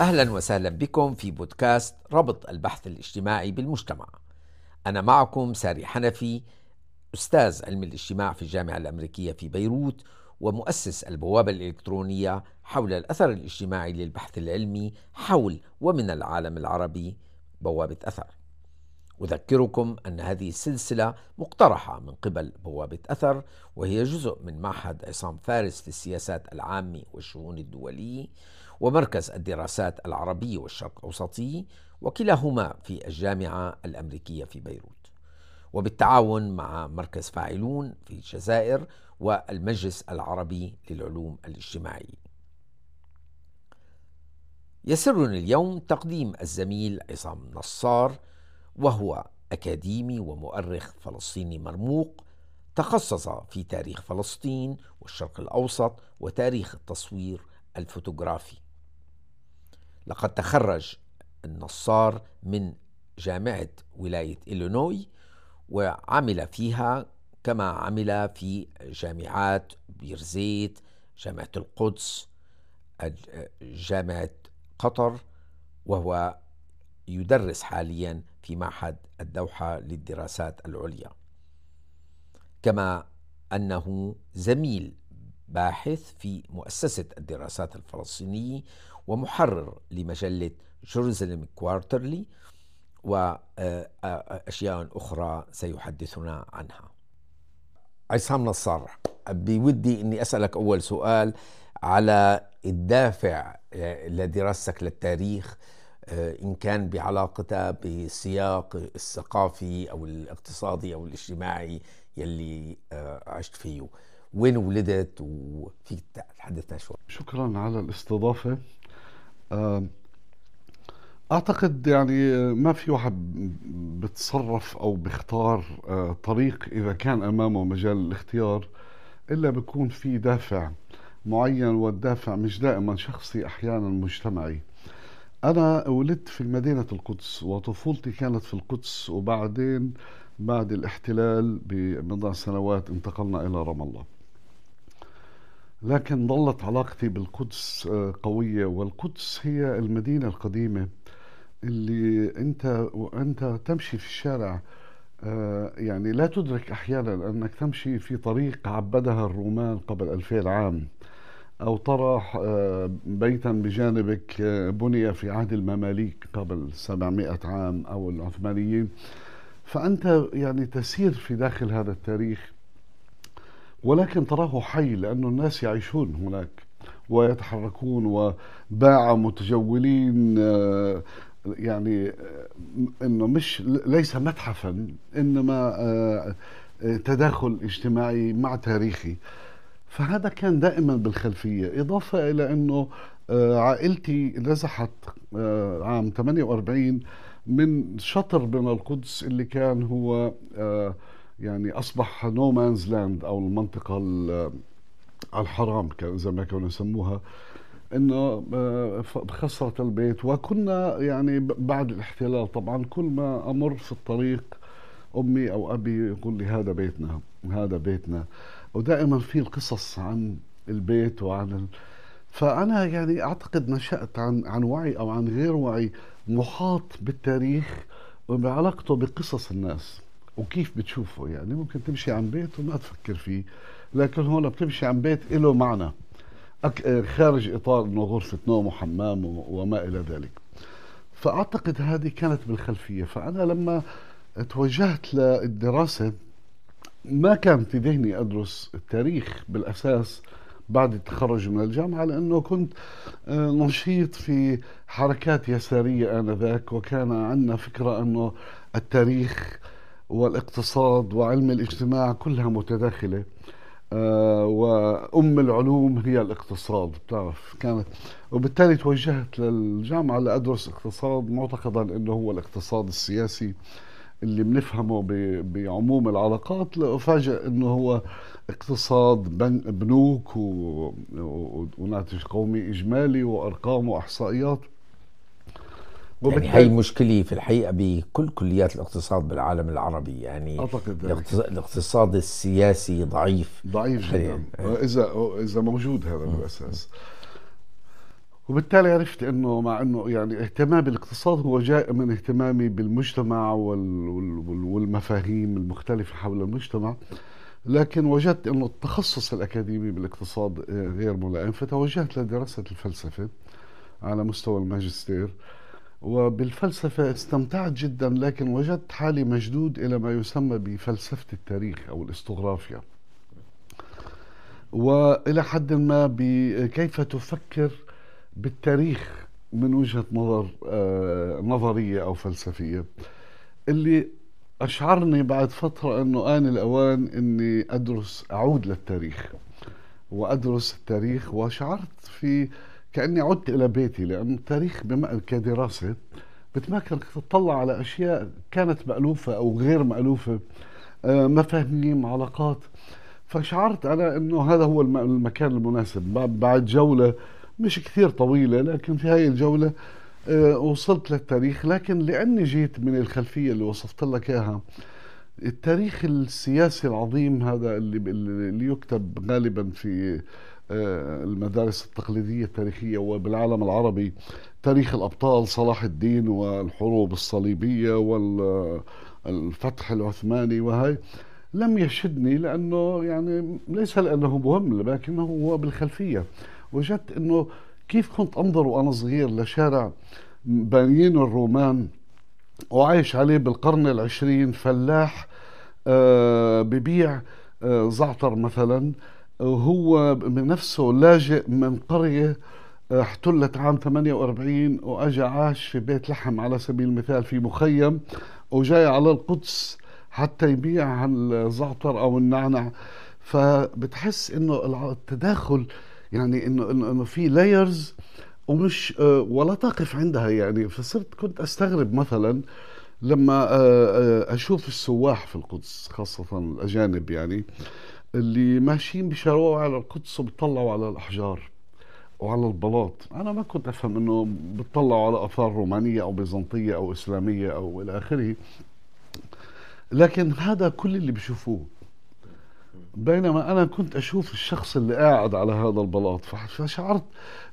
أهلا وسهلا بكم في بودكاست ربط البحث الاجتماعي بالمجتمع أنا معكم ساري حنفي أستاذ علم الاجتماع في الجامعة الأمريكية في بيروت ومؤسس البوابة الإلكترونية حول الأثر الاجتماعي للبحث العلمي حول ومن العالم العربي بوابة أثر أذكركم أن هذه السلسلة مقترحة من قبل بوابة أثر وهي جزء من معهد عصام فارس للسياسات العامة والشؤون الدولية ومركز الدراسات العربية والشرق الأوسطي وكلاهما في الجامعة الأمريكية في بيروت وبالتعاون مع مركز فاعلون في الجزائر والمجلس العربي للعلوم الاجتماعية يسرني اليوم تقديم الزميل عصام نصار وهو أكاديمي ومؤرخ فلسطيني مرموق تخصص في تاريخ فلسطين والشرق الأوسط وتاريخ التصوير الفوتوغرافي لقد تخرج النصار من جامعة ولاية إلينوي وعمل فيها كما عمل في جامعات بيرزيت جامعة القدس جامعة قطر وهو يدرس حاليا في معهد الدوحة للدراسات العليا كما أنه زميل باحث في مؤسسة الدراسات الفلسطينية ومحرر لمجلة جورزلم كوارترلي وأشياء أخرى سيحدثنا عنها عصام نصار بودي أني أسألك أول سؤال على الدافع آه، لدراستك للتاريخ آه، إن كان بعلاقتها بالسياق الثقافي أو الاقتصادي أو الاجتماعي يلي آه، عشت فيه وين ولدت وفيك تحدثنا شوي شكرا على الاستضافة آه، اعتقد يعني آه، ما في واحد بتصرف او بيختار آه، طريق اذا كان امامه مجال الاختيار الا بيكون في دافع معين والدافع مش دائما شخصي احيانا مجتمعي انا ولدت في مدينه القدس وطفولتي كانت في القدس وبعدين بعد الاحتلال ببضع سنوات انتقلنا الى رام الله لكن ظلت علاقتي بالقدس آه، قوية والقدس هي المدينة القديمة اللي أنت وأنت تمشي في الشارع آه، يعني لا تدرك أحيانا أنك تمشي في طريق عبدها الرومان قبل ألفين عام أو ترى آه، بيتا بجانبك بني في عهد المماليك قبل 700 عام أو العثمانيين فأنت يعني تسير في داخل هذا التاريخ ولكن تراه حي لأن الناس يعيشون هناك ويتحركون وباع متجولين آه، يعني آه، انه مش ليس متحفا انما آه، تداخل اجتماعي مع تاريخي فهذا كان دائما بالخلفيه اضافه الى انه عائلتي نزحت عام 48 من شطر من القدس اللي كان هو يعني اصبح نو مانز لاند او المنطقه الحرام زي ما كانوا يسموها انه آه، خسرت البيت وكنا يعني بعد الاحتلال طبعا كل ما امر في الطريق امي او ابي يقول لي هذا بيتنا هذا بيتنا ودائما في القصص عن البيت وعن ال... فانا يعني اعتقد نشات عن عن وعي او عن غير وعي محاط بالتاريخ وبعلاقته بقصص الناس وكيف بتشوفه يعني ممكن تمشي عن بيت وما تفكر فيه لكن هون بتمشي عن بيت له معنى خارج اطار انه غرفه نوم وحمام وما الى ذلك فاعتقد هذه كانت بالخلفيه فانا لما توجهت للدراسه ما كان في ذهني ادرس التاريخ بالاساس بعد التخرج من الجامعه لانه كنت آه، نشيط في حركات يساريه انذاك وكان عندنا فكره انه التاريخ والاقتصاد وعلم الاجتماع كلها متداخلة آه، وأم العلوم هي الاقتصاد بتعرف كانت وبالتالي توجهت للجامعة لأدرس اقتصاد معتقدا أنه هو الاقتصاد السياسي اللي بنفهمه بعموم العلاقات لأفاجئ أنه هو اقتصاد بنوك وناتج قومي إجمالي وأرقام وإحصائيات يعني هي مشكله في الحقيقه بكل كليات الاقتصاد بالعالم العربي يعني أعتقد الاقتصاد السياسي ضعيف ضعيف يعني جدا إيه. اذا اذا موجود هذا بالاساس وبالتالي عرفت انه مع انه يعني اهتمامي بالاقتصاد هو جاء من اهتمامي بالمجتمع والمفاهيم المختلفه حول المجتمع لكن وجدت انه التخصص الاكاديمي بالاقتصاد غير ملائم فتوجهت لدراسه الفلسفه على مستوى الماجستير وبالفلسفة استمتعت جدا لكن وجدت حالي مشدود إلى ما يسمى بفلسفة التاريخ أو الاستغرافيا وإلى حد ما بكيف تفكر بالتاريخ من وجهة نظر آه، نظرية أو فلسفية اللي أشعرني بعد فترة أنه آن الأوان أني أدرس أعود للتاريخ وأدرس التاريخ وشعرت في كاني عدت الى بيتي لانه التاريخ بما كدراسه بتمكنك تطلع على اشياء كانت مالوفه او غير مالوفه آه، مفاهيم علاقات فشعرت انا انه هذا هو المكان المناسب بعد جوله مش كثير طويله لكن في هاي الجوله آه، وصلت للتاريخ لكن لاني جيت من الخلفيه اللي وصفت لك اياها التاريخ السياسي العظيم هذا اللي اللي يكتب غالبا في آه، المدارس التقليدية التاريخية وبالعالم العربي تاريخ الأبطال صلاح الدين والحروب الصليبية والفتح العثماني وهي لم يشدني لأنه يعني ليس لأنه مهم لكنه هو بالخلفية وجدت أنه كيف كنت أنظر وأنا صغير لشارع بانيين الرومان وعايش عليه بالقرن العشرين فلاح آه، ببيع آه، زعتر مثلاً هو بنفسه لاجئ من قرية آه، احتلت عام 48 واجى عاش في بيت لحم على سبيل المثال في مخيم وجاي على القدس حتى يبيع الزعتر او النعنع فبتحس انه التداخل يعني انه انه في لايرز ومش آه، ولا تقف عندها يعني فصرت كنت استغرب مثلا لما آه، اشوف السواح في القدس خاصه الاجانب يعني اللي ماشيين بشروع على القدس وبيطلعوا على الأحجار وعلى البلاط أنا ما كنت أفهم أنه بتطلعوا على آثار رومانية أو بيزنطية أو إسلامية أو إلى آخره لكن هذا كل اللي بشوفوه بينما انا كنت اشوف الشخص اللي قاعد على هذا البلاط فشعرت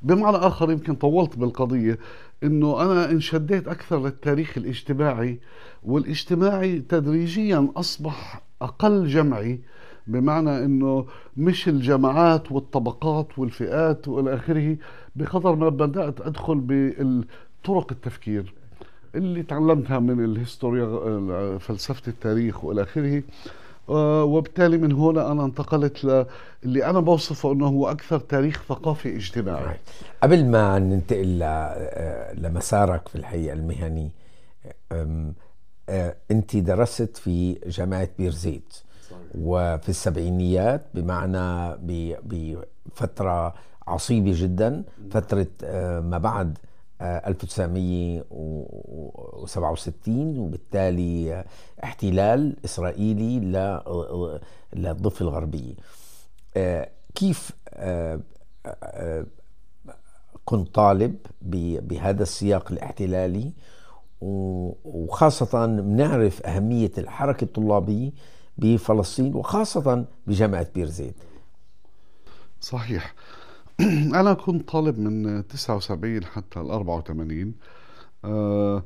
بمعنى اخر يمكن طولت بالقضيه انه انا انشديت اكثر للتاريخ الاجتماعي والاجتماعي تدريجيا اصبح اقل جمعي بمعنى انه مش الجماعات والطبقات والفئات والى اخره بقدر ما بدات ادخل بطرق التفكير اللي تعلمتها من الهستوريا فلسفه التاريخ والى اخره آه، وبالتالي من هنا انا انتقلت للي انا بوصفه انه هو اكثر تاريخ ثقافي اجتماعي قبل ما ننتقل آه، لمسارك في الحقيقه المهني آه، انت درست في جامعه بيرزيت وفي السبعينيات بمعنى بفترة عصيبة جدا فترة آه، ما بعد 1967 آه، وبالتالي آه، احتلال إسرائيلي للضفة الغربية كيف كنت طالب بهذا السياق الاحتلالي وخاصة بنعرف أهمية الحركة الطلابية بفلسطين وخاصة بجامعة بير زيت صحيح أنا كنت طالب من 79 حتى ال 84 أه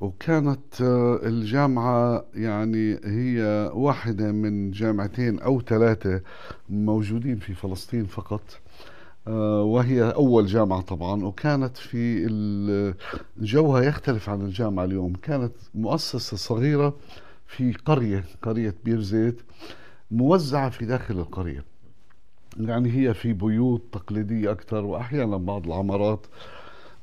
وكانت آه، الجامعة يعني هي واحدة من جامعتين أو ثلاثة موجودين في فلسطين فقط آه، وهي أول جامعة طبعا وكانت في جوها يختلف عن الجامعة اليوم كانت مؤسسة صغيرة في قرية قرية بيرزيت موزعة في داخل القرية يعني هي في بيوت تقليدية أكثر وأحيانا بعض العمارات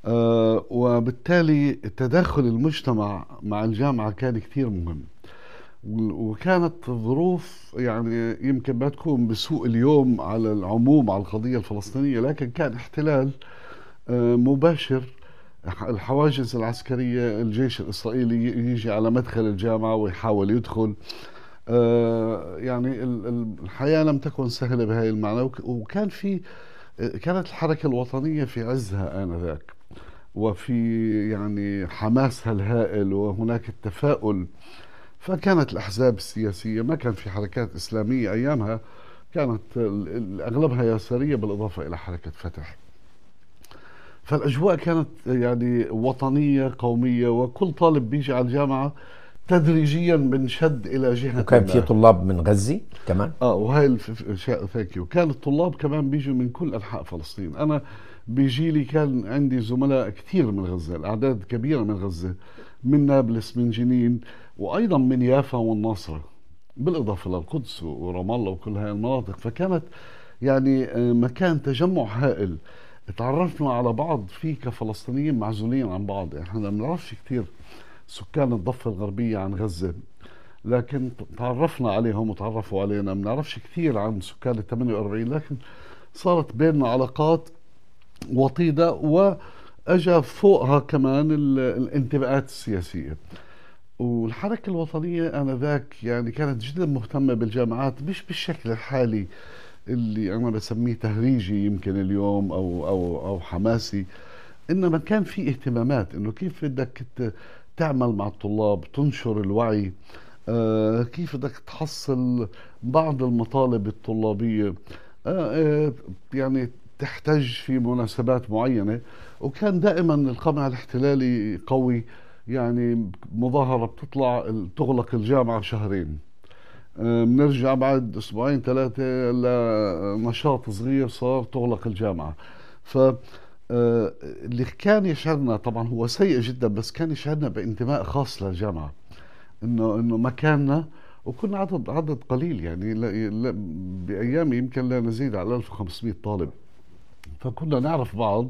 آه، وبالتالي تداخل المجتمع مع الجامعة كان كثير مهم وكانت ظروف يعني يمكن ما تكون بسوء اليوم على العموم على القضية الفلسطينية لكن كان احتلال آه، مباشر الحواجز العسكرية الجيش الإسرائيلي يجي على مدخل الجامعة ويحاول يدخل آه، يعني الحياة لم تكن سهلة بهذه المعنى وكان في كانت الحركة الوطنية في عزها آنذاك وفي يعني حماسها الهائل وهناك التفاؤل فكانت الأحزاب السياسية ما كان في حركات إسلامية أيامها كانت أغلبها يسارية بالإضافة إلى حركة فتح فالاجواء كانت يعني وطنيه قوميه وكل طالب بيجي على الجامعه تدريجيا بنشد الى جهه وكان في طلاب من غزه كمان اه وهي الف... ثانك وكان الطلاب كمان بيجوا من كل انحاء فلسطين انا بجيلي كان عندي زملاء كثير من غزه الاعداد كبيره من غزه من نابلس من جنين وايضا من يافا والناصره بالاضافه للقدس ورام الله وكل هاي المناطق فكانت يعني آه، مكان تجمع هائل تعرفنا على بعض في كفلسطينيين معزولين عن بعض احنا ما بنعرفش كثير سكان الضفه الغربيه عن غزه لكن تعرفنا عليهم وتعرفوا علينا ما بنعرفش كثير عن سكان ال 48 لكن صارت بيننا علاقات وطيده واجا فوقها كمان الانتماءات السياسيه والحركه الوطنيه انذاك يعني كانت جدا مهتمه بالجامعات مش بالشكل الحالي اللي انا بسميه تهريجي يمكن اليوم او او او حماسي انما كان في اهتمامات انه كيف بدك تعمل مع الطلاب تنشر الوعي آه كيف بدك تحصل بعض المطالب الطلابيه آه آه يعني تحتج في مناسبات معينه وكان دائما القمع الاحتلالي قوي يعني مظاهره بتطلع تغلق الجامعه شهرين آه، بنرجع بعد اسبوعين ثلاثه لنشاط صغير صار تغلق الجامعه ف آه، اللي كان يشعرنا طبعا هو سيء جدا بس كان يشعرنا بانتماء خاص للجامعه انه انه مكاننا وكنا عدد عدد قليل يعني لا بايام يمكن لا نزيد على 1500 طالب فكنا نعرف بعض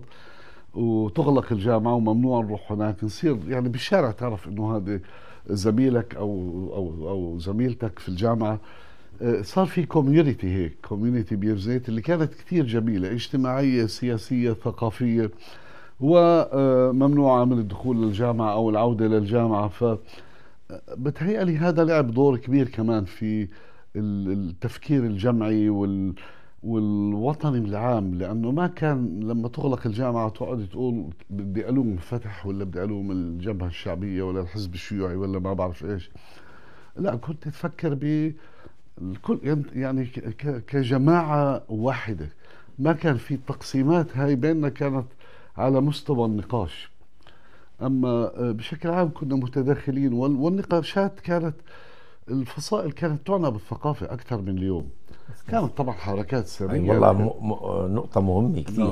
وتغلق الجامعه وممنوع نروح هناك نصير يعني بالشارع تعرف انه هذه زميلك او او او زميلتك في الجامعه آه، صار في كوميونيتي هيك كوميونيتي بيرزيت اللي كانت كثير جميله اجتماعيه سياسيه ثقافيه وممنوعه آه، من الدخول للجامعه او العوده للجامعه ف آه، بتهيألي هذا لعب دور كبير كمان في التفكير الجمعي وال والوطني العام لانه ما كان لما تغلق الجامعه تقعد تقول بدي الوم فتح ولا بدي الوم الجبهه الشعبيه ولا الحزب الشيوعي ولا ما بعرف ايش لا كنت تفكر ب الكل يعني كجماعه واحده ما كان في تقسيمات هاي بيننا كانت على مستوى النقاش اما آه، بشكل عام كنا متداخلين والنقاشات كانت الفصائل كانت تعنى بالثقافه اكثر من اليوم كانت طبعا حركات يعني والله م... م... نقطه مهمه كثير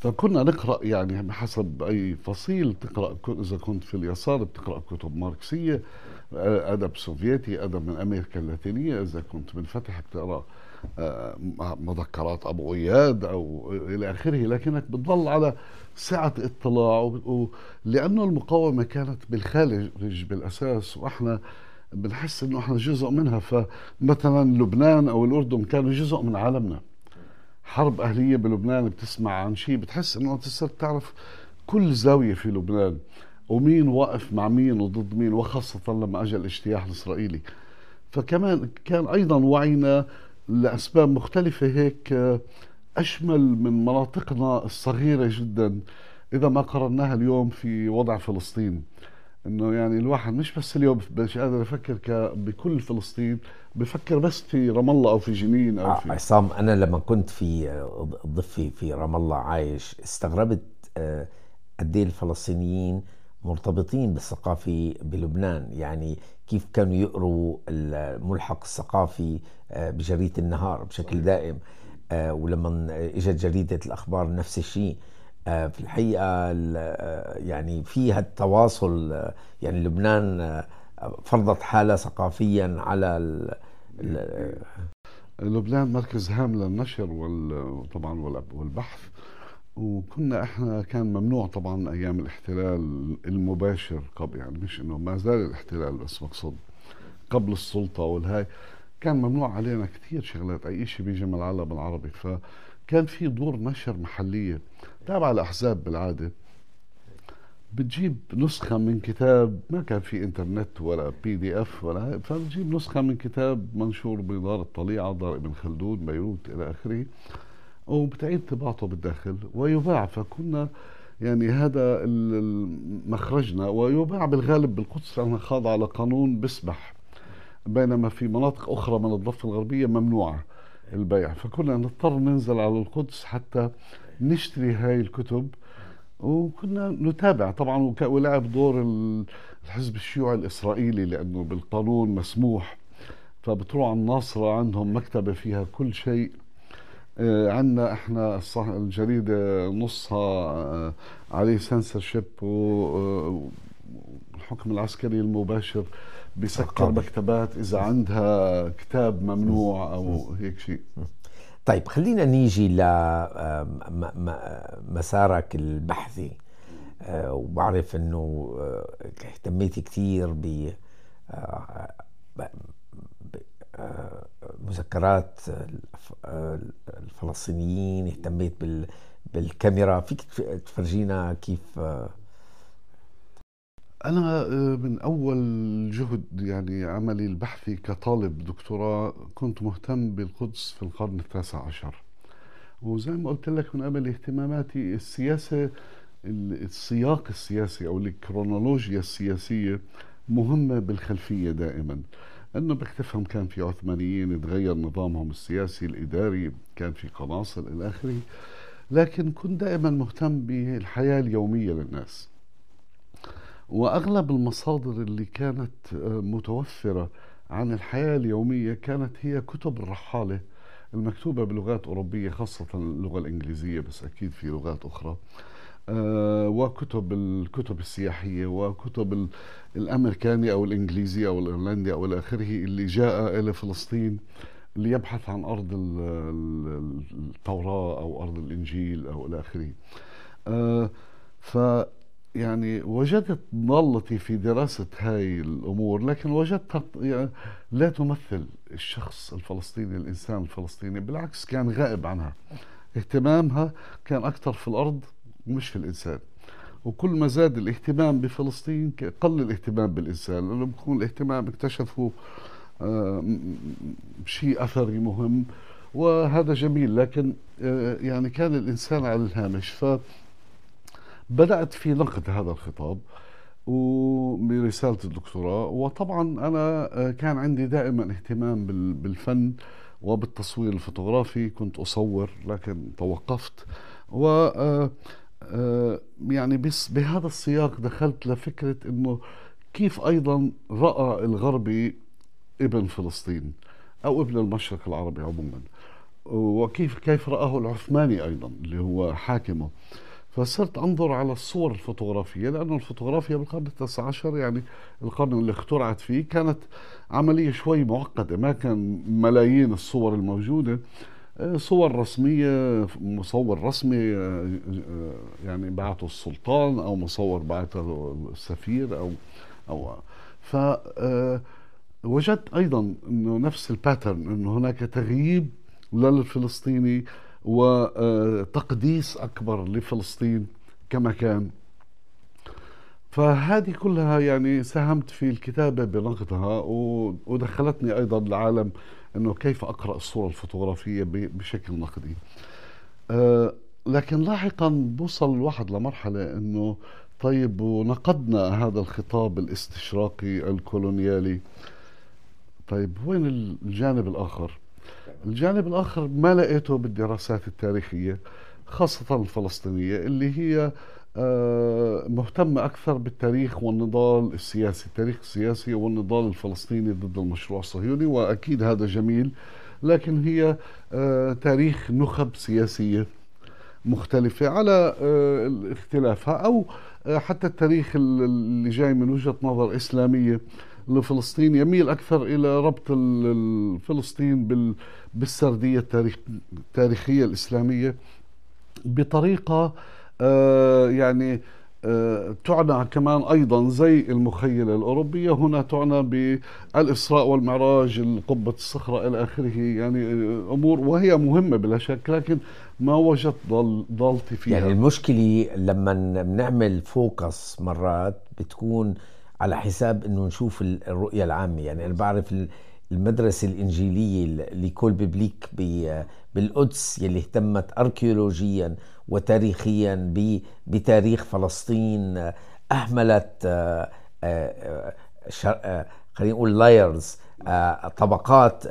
فكنا نعم. طيب، نقرا يعني بحسب اي فصيل تقرا اذا كنت في اليسار بتقرا كتب ماركسيه ادب سوفيتي ادب من امريكا اللاتينيه اذا كنت منفتح بتقرا آه، مذكرات ابو اياد او الى اخره لكنك بتضل على سعه اطلاع و... لانه المقاومه كانت بالخارج بالاساس واحنا بنحس انه احنا جزء منها فمثلا لبنان او الاردن كانوا جزء من عالمنا حرب اهليه بلبنان بتسمع عن شيء بتحس انه انت صرت تعرف كل زاويه في لبنان ومين واقف مع مين وضد مين وخاصه لما اجى الاجتياح الاسرائيلي فكمان كان ايضا وعينا لاسباب مختلفه هيك اشمل من مناطقنا الصغيره جدا اذا ما قررناها اليوم في وضع فلسطين انه يعني الواحد مش بس اليوم مش قادر يفكر ك بكل فلسطين بفكر بس في رام الله او في جنين او آه، في عصام انا لما كنت في الضفه في رام الله عايش استغربت آه، قد ايه الفلسطينيين مرتبطين بالثقافة بلبنان يعني كيف كانوا يقروا الملحق الثقافي آه، بجريدة النهار بشكل دائم ولما اجت جريدة الأخبار نفس الشيء آه، في الحقيقه آه، يعني فيها التواصل آه، يعني لبنان فرضت حاله ثقافيا على ال لبنان مركز هام للنشر وطبعا والبحث وكنا احنا كان ممنوع طبعا ايام الاحتلال المباشر قبل يعني مش انه ما زال الاحتلال بس مقصود قبل السلطه والهاي كان ممنوع علينا كثير شغلات اي شيء بيجي من العالم العربي فكان في دور نشر محليه تابعة الأحزاب بالعادة بتجيب نسخة من كتاب ما كان في انترنت ولا بي دي اف ولا فبتجيب نسخة من كتاب منشور بدار الطليعة دار ابن خلدون بيروت إلى آخره وبتعيد طباعته بالداخل ويباع فكنا يعني هذا مخرجنا ويباع بالغالب بالقدس لأنها خاضعة لقانون بيسمح بينما في مناطق أخرى من الضفة الغربية ممنوعة البيع فكنا نضطر ننزل على القدس حتى نشتري هاي الكتب وكنا نتابع طبعا ولعب دور الحزب الشيوعي الاسرائيلي لانه بالقانون مسموح فبتروح على الناصره عندهم مكتبه فيها كل شيء آه، عندنا احنا الصح... الجريده نصها آه، عليه سنسر شيب والحكم العسكري المباشر بيسكر مكتبات اذا عندها كتاب ممنوع او هيك شيء طيب خلينا نيجي لمسارك آه، البحثي آه، وبعرف انه آه، اهتميت كثير ب مذكرات الفلسطينيين اهتميت بالكاميرا فيك تفرجينا كيف أنا آه، من أول جهد يعني عملي البحثي كطالب دكتوراه كنت مهتم بالقدس في القرن التاسع عشر وزي ما قلت لك من قبل اهتماماتي السياسة السياق السياسي أو الكرونولوجيا السياسية مهمة بالخلفية دائما أنه بكتفهم كان في عثمانيين تغير نظامهم السياسي الإداري كان في قناصل إلى آخره لكن كنت دائما مهتم بالحياة اليومية للناس واغلب المصادر اللي كانت آه، متوفره عن الحياه اليوميه كانت هي كتب الرحاله المكتوبه بلغات اوروبيه خاصه اللغه الانجليزيه بس اكيد في لغات اخرى آه، وكتب الكتب السياحيه وكتب الامريكاني او الانجليزي او الايرلندي او الى اخره اللي جاء الى فلسطين ليبحث عن ارض التوراه او ارض الانجيل او الى اخره. آه، ف يعني وجدت ضالتي في دراسة هاي الأمور لكن وجدتها يعني لا تمثل الشخص الفلسطيني الإنسان الفلسطيني بالعكس كان غائب عنها اهتمامها كان أكثر في الأرض مش في الإنسان وكل ما زاد الاهتمام بفلسطين قل الاهتمام بالإنسان لأنه بكون الاهتمام اكتشفوا آه، شيء أثري مهم وهذا جميل لكن آه، يعني كان الإنسان على الهامش ف بدأت في نقد هذا الخطاب وبرسالة الدكتوراه وطبعا أنا آه، كان عندي دائما اهتمام بالفن وبالتصوير الفوتوغرافي كنت أصور لكن توقفت و آه، آه، يعني بس بهذا السياق دخلت لفكرة أنه كيف أيضا رأى الغربي ابن فلسطين أو ابن المشرق العربي عموما وكيف كيف رآه العثماني أيضا اللي هو حاكمه فصرت انظر على الصور الفوتوغرافيه لانه الفوتوغرافيا بالقرن التاسع عشر يعني القرن اللي اخترعت فيه كانت عمليه شوي معقده ما كان ملايين الصور الموجوده آه، صور رسميه مصور رسمي آه، آه، يعني بعته السلطان او مصور بعته السفير او او ف وجدت ايضا انه نفس الباترن انه هناك تغييب للفلسطيني وتقديس أكبر لفلسطين كما كان فهذه كلها يعني ساهمت في الكتابة بنقدها ودخلتني أيضا لعالم أنه كيف أقرأ الصورة الفوتوغرافية بشكل نقدي أه، لكن لاحقا بوصل الواحد لمرحلة أنه طيب ونقدنا هذا الخطاب الاستشراقي الكولونيالي طيب وين الجانب الآخر الجانب الآخر ما لقيته بالدراسات التاريخية خاصة الفلسطينية اللي هي آه، مهتمة أكثر بالتاريخ والنضال السياسي التاريخ السياسي والنضال الفلسطيني ضد المشروع الصهيوني وأكيد هذا جميل لكن هي آه، تاريخ نخب سياسية مختلفة على آه، اختلافها أو حتى التاريخ اللي جاي من وجهة نظر إسلامية لفلسطين يميل أكثر إلى ربط فلسطين بالسردية التاريخية الإسلامية بطريقة آه، يعني آه، تعنى كمان أيضا زي المخيلة الأوروبية هنا تعنى بالإسراء والمعراج قبة الصخرة إلى آخره يعني آه، أمور وهي مهمة بلا شك لكن ما وجدت ضالتي فيها يعني المشكلة لما بنعمل فوكس مرات بتكون على حساب انه نشوف الرؤيه العامه يعني انا بعرف المدرسة الإنجيلية لكول ببليك بالقدس يلي اهتمت أركيولوجيا وتاريخيا بتاريخ فلسطين آه، أهملت آه، آه، خلينا نقول لايرز طبقات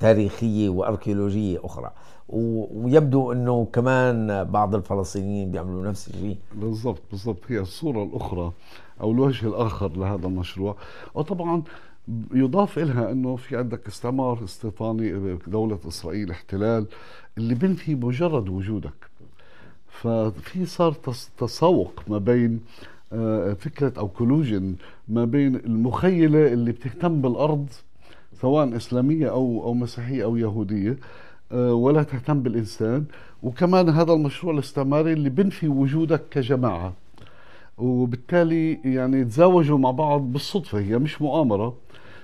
تاريخية وأركيولوجية أخرى ويبدو أنه كمان بعض الفلسطينيين بيعملوا نفس الشيء بالضبط بالضبط هي الصورة الأخرى او الوجه الاخر لهذا المشروع وطبعا يضاف إلها أنه في عندك استعمار استيطاني آه، دولة إسرائيل احتلال اللي بنفي مجرد وجودك ففي صار تسوق ما بين آه، فكرة أو كولوجن ما بين المخيلة اللي بتهتم بالأرض سواء إسلامية أو أو مسيحية أو يهودية آه، ولا تهتم بالإنسان وكمان هذا المشروع الاستعماري اللي بنفي وجودك كجماعة وبالتالي يعني تزاوجوا مع بعض بالصدفه هي مش مؤامره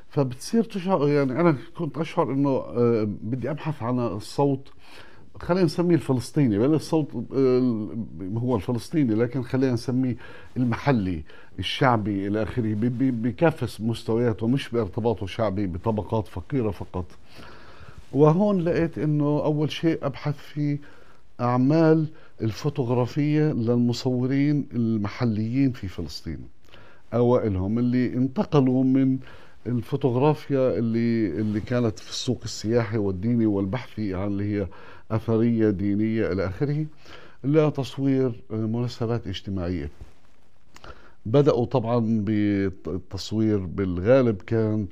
فبتصير تشعر يعني انا كنت اشعر انه آه، بدي ابحث عن الصوت خلينا نسميه الفلسطيني بل الصوت آه، هو الفلسطيني لكن خلينا نسميه المحلي الشعبي الى اخره بكافه مستوياته مش بارتباطه شعبي بطبقات فقيره فقط وهون لقيت انه اول شيء ابحث فيه الأعمال الفوتوغرافية للمصورين المحليين في فلسطين أوائلهم اللي انتقلوا من الفوتوغرافيا اللي اللي كانت في السوق السياحي والديني والبحثي عن يعني اللي هي أثرية دينية إلى آخره لتصوير مناسبات اجتماعية بدأوا طبعا بالتصوير بالغالب كان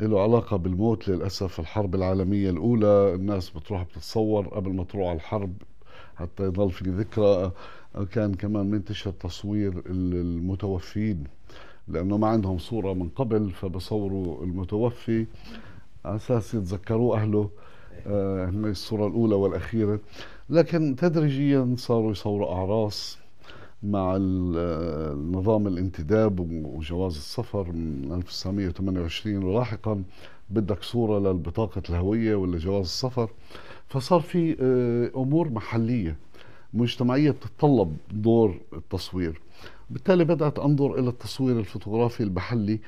له علاقة بالموت للأسف الحرب العالمية الأولى الناس بتروح بتتصور قبل ما تروح على الحرب حتى يضل في ذكرى كان كمان منتشر تصوير المتوفين لانه ما عندهم صوره من قبل فبصوروا المتوفي على اساس يتذكروا اهله آه الصوره الاولى والاخيره لكن تدريجيا صاروا يصوروا اعراس مع نظام الانتداب وجواز السفر من 1928 ولاحقا بدك صوره للبطاقه الهويه ولا جواز السفر فصار في آه، امور محليه مجتمعيه بتتطلب دور التصوير بالتالي بدات انظر الى التصوير الفوتوغرافي المحلي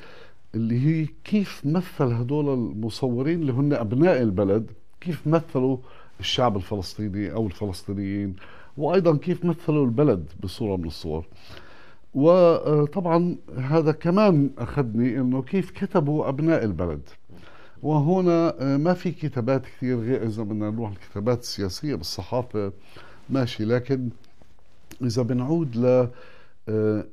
اللي هي كيف مثل هدول المصورين اللي هن ابناء البلد كيف مثلوا الشعب الفلسطيني او الفلسطينيين وايضا كيف مثلوا البلد بصوره من الصور وطبعا هذا كمان اخذني انه كيف كتبوا ابناء البلد وهنا آه، ما في كتابات كثير غير إذا بدنا نروح الكتابات السياسية بالصحافة ماشي لكن إذا بنعود ل آه،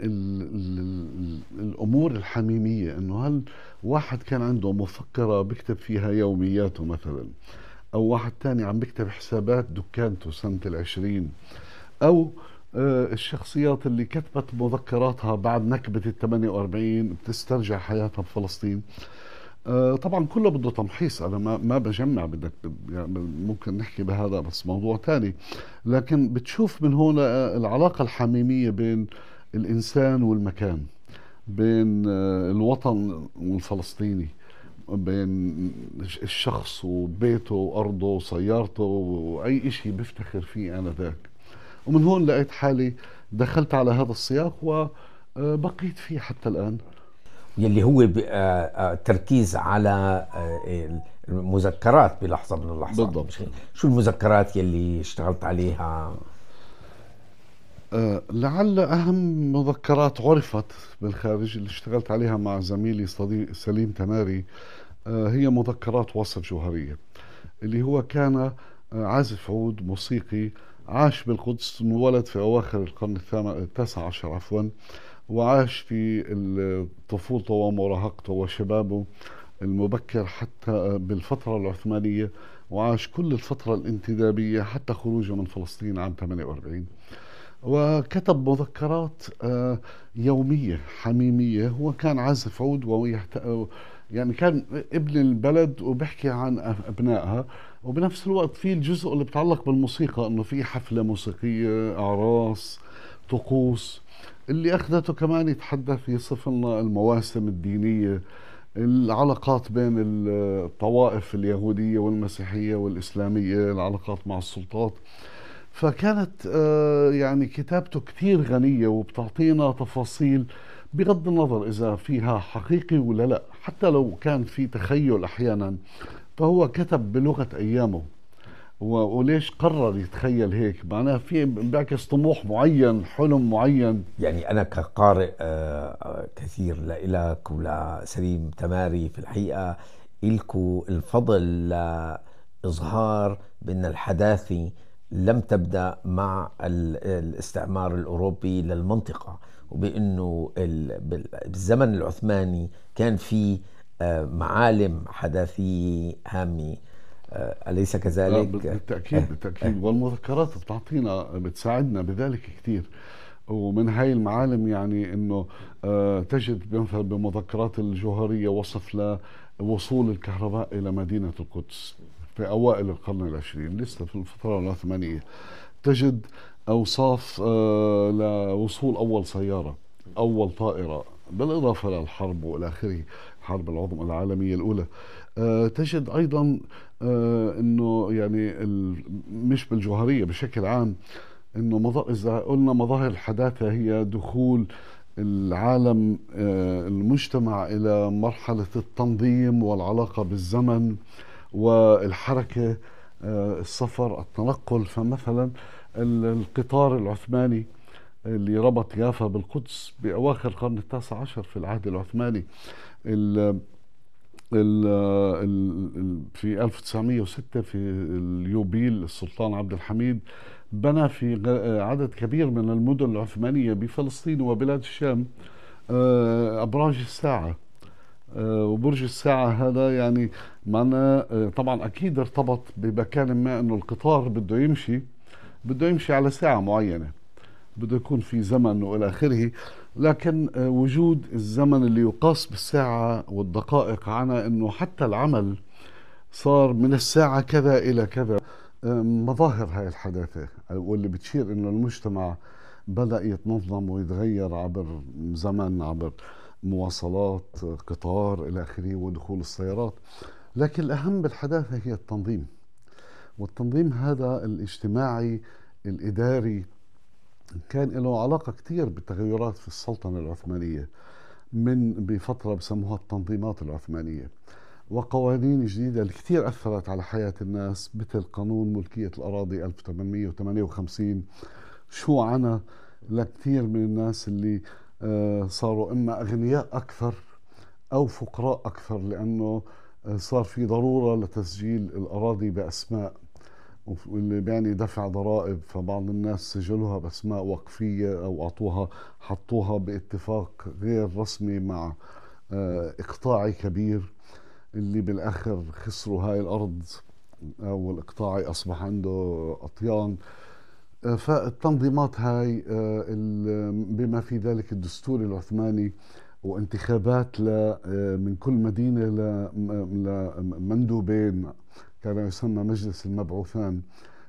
الأمور الحميمية إنه هل واحد كان عنده مفكرة بيكتب فيها يومياته مثلا أو واحد تاني عم بيكتب حسابات دكانته سنة العشرين أو آه، الشخصيات اللي كتبت مذكراتها بعد نكبة ال 48 بتسترجع حياتها بفلسطين آه طبعا كله بده تمحيص انا ما ما بجمع بدك يعني ممكن نحكي بهذا بس موضوع ثاني لكن بتشوف من هون آه، العلاقه الحميميه بين الانسان والمكان بين آه، الوطن والفلسطيني بين الشخص وبيته وارضه وسيارته واي شيء بفتخر فيه انا ذاك ومن هون لقيت حالي دخلت على هذا السياق وبقيت آه، فيه حتى الان يلي هو آه، آه، تركيز على آه، المذكرات بلحظه من اللحظات بالضبط شو المذكرات يلي اشتغلت عليها لعل اهم مذكرات عرفت بالخارج اللي اشتغلت عليها مع زميلي صديق سليم تماري هي مذكرات وصف جوهريه اللي هو كان عازف عود موسيقي عاش بالقدس انولد في اواخر القرن التاسع عشر عفوا وعاش في طفولته ومراهقته وشبابه المبكر حتى بالفترة العثمانية وعاش كل الفترة الانتدابية حتى خروجه من فلسطين عام 48 وكتب مذكرات آه، يومية حميمية هو كان عازف عود ويحت... يعني كان ابن البلد وبحكي عن أبنائها وبنفس الوقت في الجزء اللي بتعلق بالموسيقى انه في حفله موسيقيه اعراس طقوس اللي أخذته كمان يتحدث يصف لنا المواسم الدينية العلاقات بين الطوائف اليهودية والمسيحية والإسلامية العلاقات مع السلطات فكانت آه، يعني كتابته كثير غنية وبتعطينا تفاصيل بغض النظر إذا فيها حقيقي ولا لا حتى لو كان في تخيل أحيانا فهو كتب بلغة أيامه وليش قرر يتخيل هيك معناها في بيعكس طموح معين حلم معين يعني انا كقارئ آه، كثير لإلك ولسليم تماري في الحقيقه إلكو الفضل لإظهار بأن الحداثة لم تبدأ مع الاستعمار الأوروبي للمنطقة وبأنه بالزمن العثماني كان في آه، معالم حداثية هامة آه، أليس كذلك؟ بالتأكيد آه، بالتأكيد آه. والمذكرات بتعطينا بتساعدنا بذلك كثير ومن هاي المعالم يعني انه تجد مثلا بمذكرات الجوهريه وصف لوصول الكهرباء الى مدينه القدس في اوائل القرن العشرين لسه في الفتره العثمانيه تجد اوصاف لوصول اول سياره اول طائره بالاضافه للحرب والى اخره الحرب العظمى العالميه الاولى تجد ايضا آه، انه يعني مش بالجوهريه بشكل عام انه مظ... اذا قلنا مظاهر الحداثه هي دخول العالم آه، المجتمع الى مرحله التنظيم والعلاقه بالزمن والحركه آه، السفر التنقل فمثلا القطار العثماني اللي ربط يافا بالقدس بأواخر القرن التاسع عشر في العهد العثماني ال في 1906 في اليوبيل السلطان عبد الحميد بنى في آه، عدد كبير من المدن العثمانية بفلسطين وبلاد الشام آه، أبراج الساعة آه، وبرج الساعة هذا يعني معنا طبعا أكيد ارتبط بمكان ما أنه القطار بده يمشي بده يمشي على ساعة معينة بده يكون في زمن وإلى آخره لكن آه، وجود الزمن اللي يقاس بالساعة والدقائق عنا أنه حتى العمل صار من الساعة كذا إلى كذا مظاهر هاي الحداثة آه، واللي بتشير أنه المجتمع بدأ يتنظم ويتغير عبر زمن عبر مواصلات آه، قطار إلى آخره ودخول السيارات لكن الأهم بالحداثة هي التنظيم والتنظيم هذا الاجتماعي الإداري كان له علاقه كثير بالتغيرات في السلطنه العثمانيه من بفتره بسموها التنظيمات العثمانيه وقوانين جديدة كثير أثرت على حياة الناس مثل قانون ملكية الأراضي 1858 شو عنا لكثير من الناس اللي آه، صاروا إما أغنياء أكثر أو فقراء أكثر لأنه آه، صار في ضرورة لتسجيل الأراضي بأسماء واللي بيعني دفع ضرائب فبعض الناس سجلوها باسماء وقفيه او اعطوها حطوها باتفاق غير رسمي مع آه، اقطاعي كبير اللي بالاخر خسروا هاي الارض او الاقطاعي اصبح عنده اطيان آه، فالتنظيمات هاي آه، بما في ذلك الدستور العثماني وانتخابات من كل مدينه لمندوبين كان يسمى مجلس المبعوثان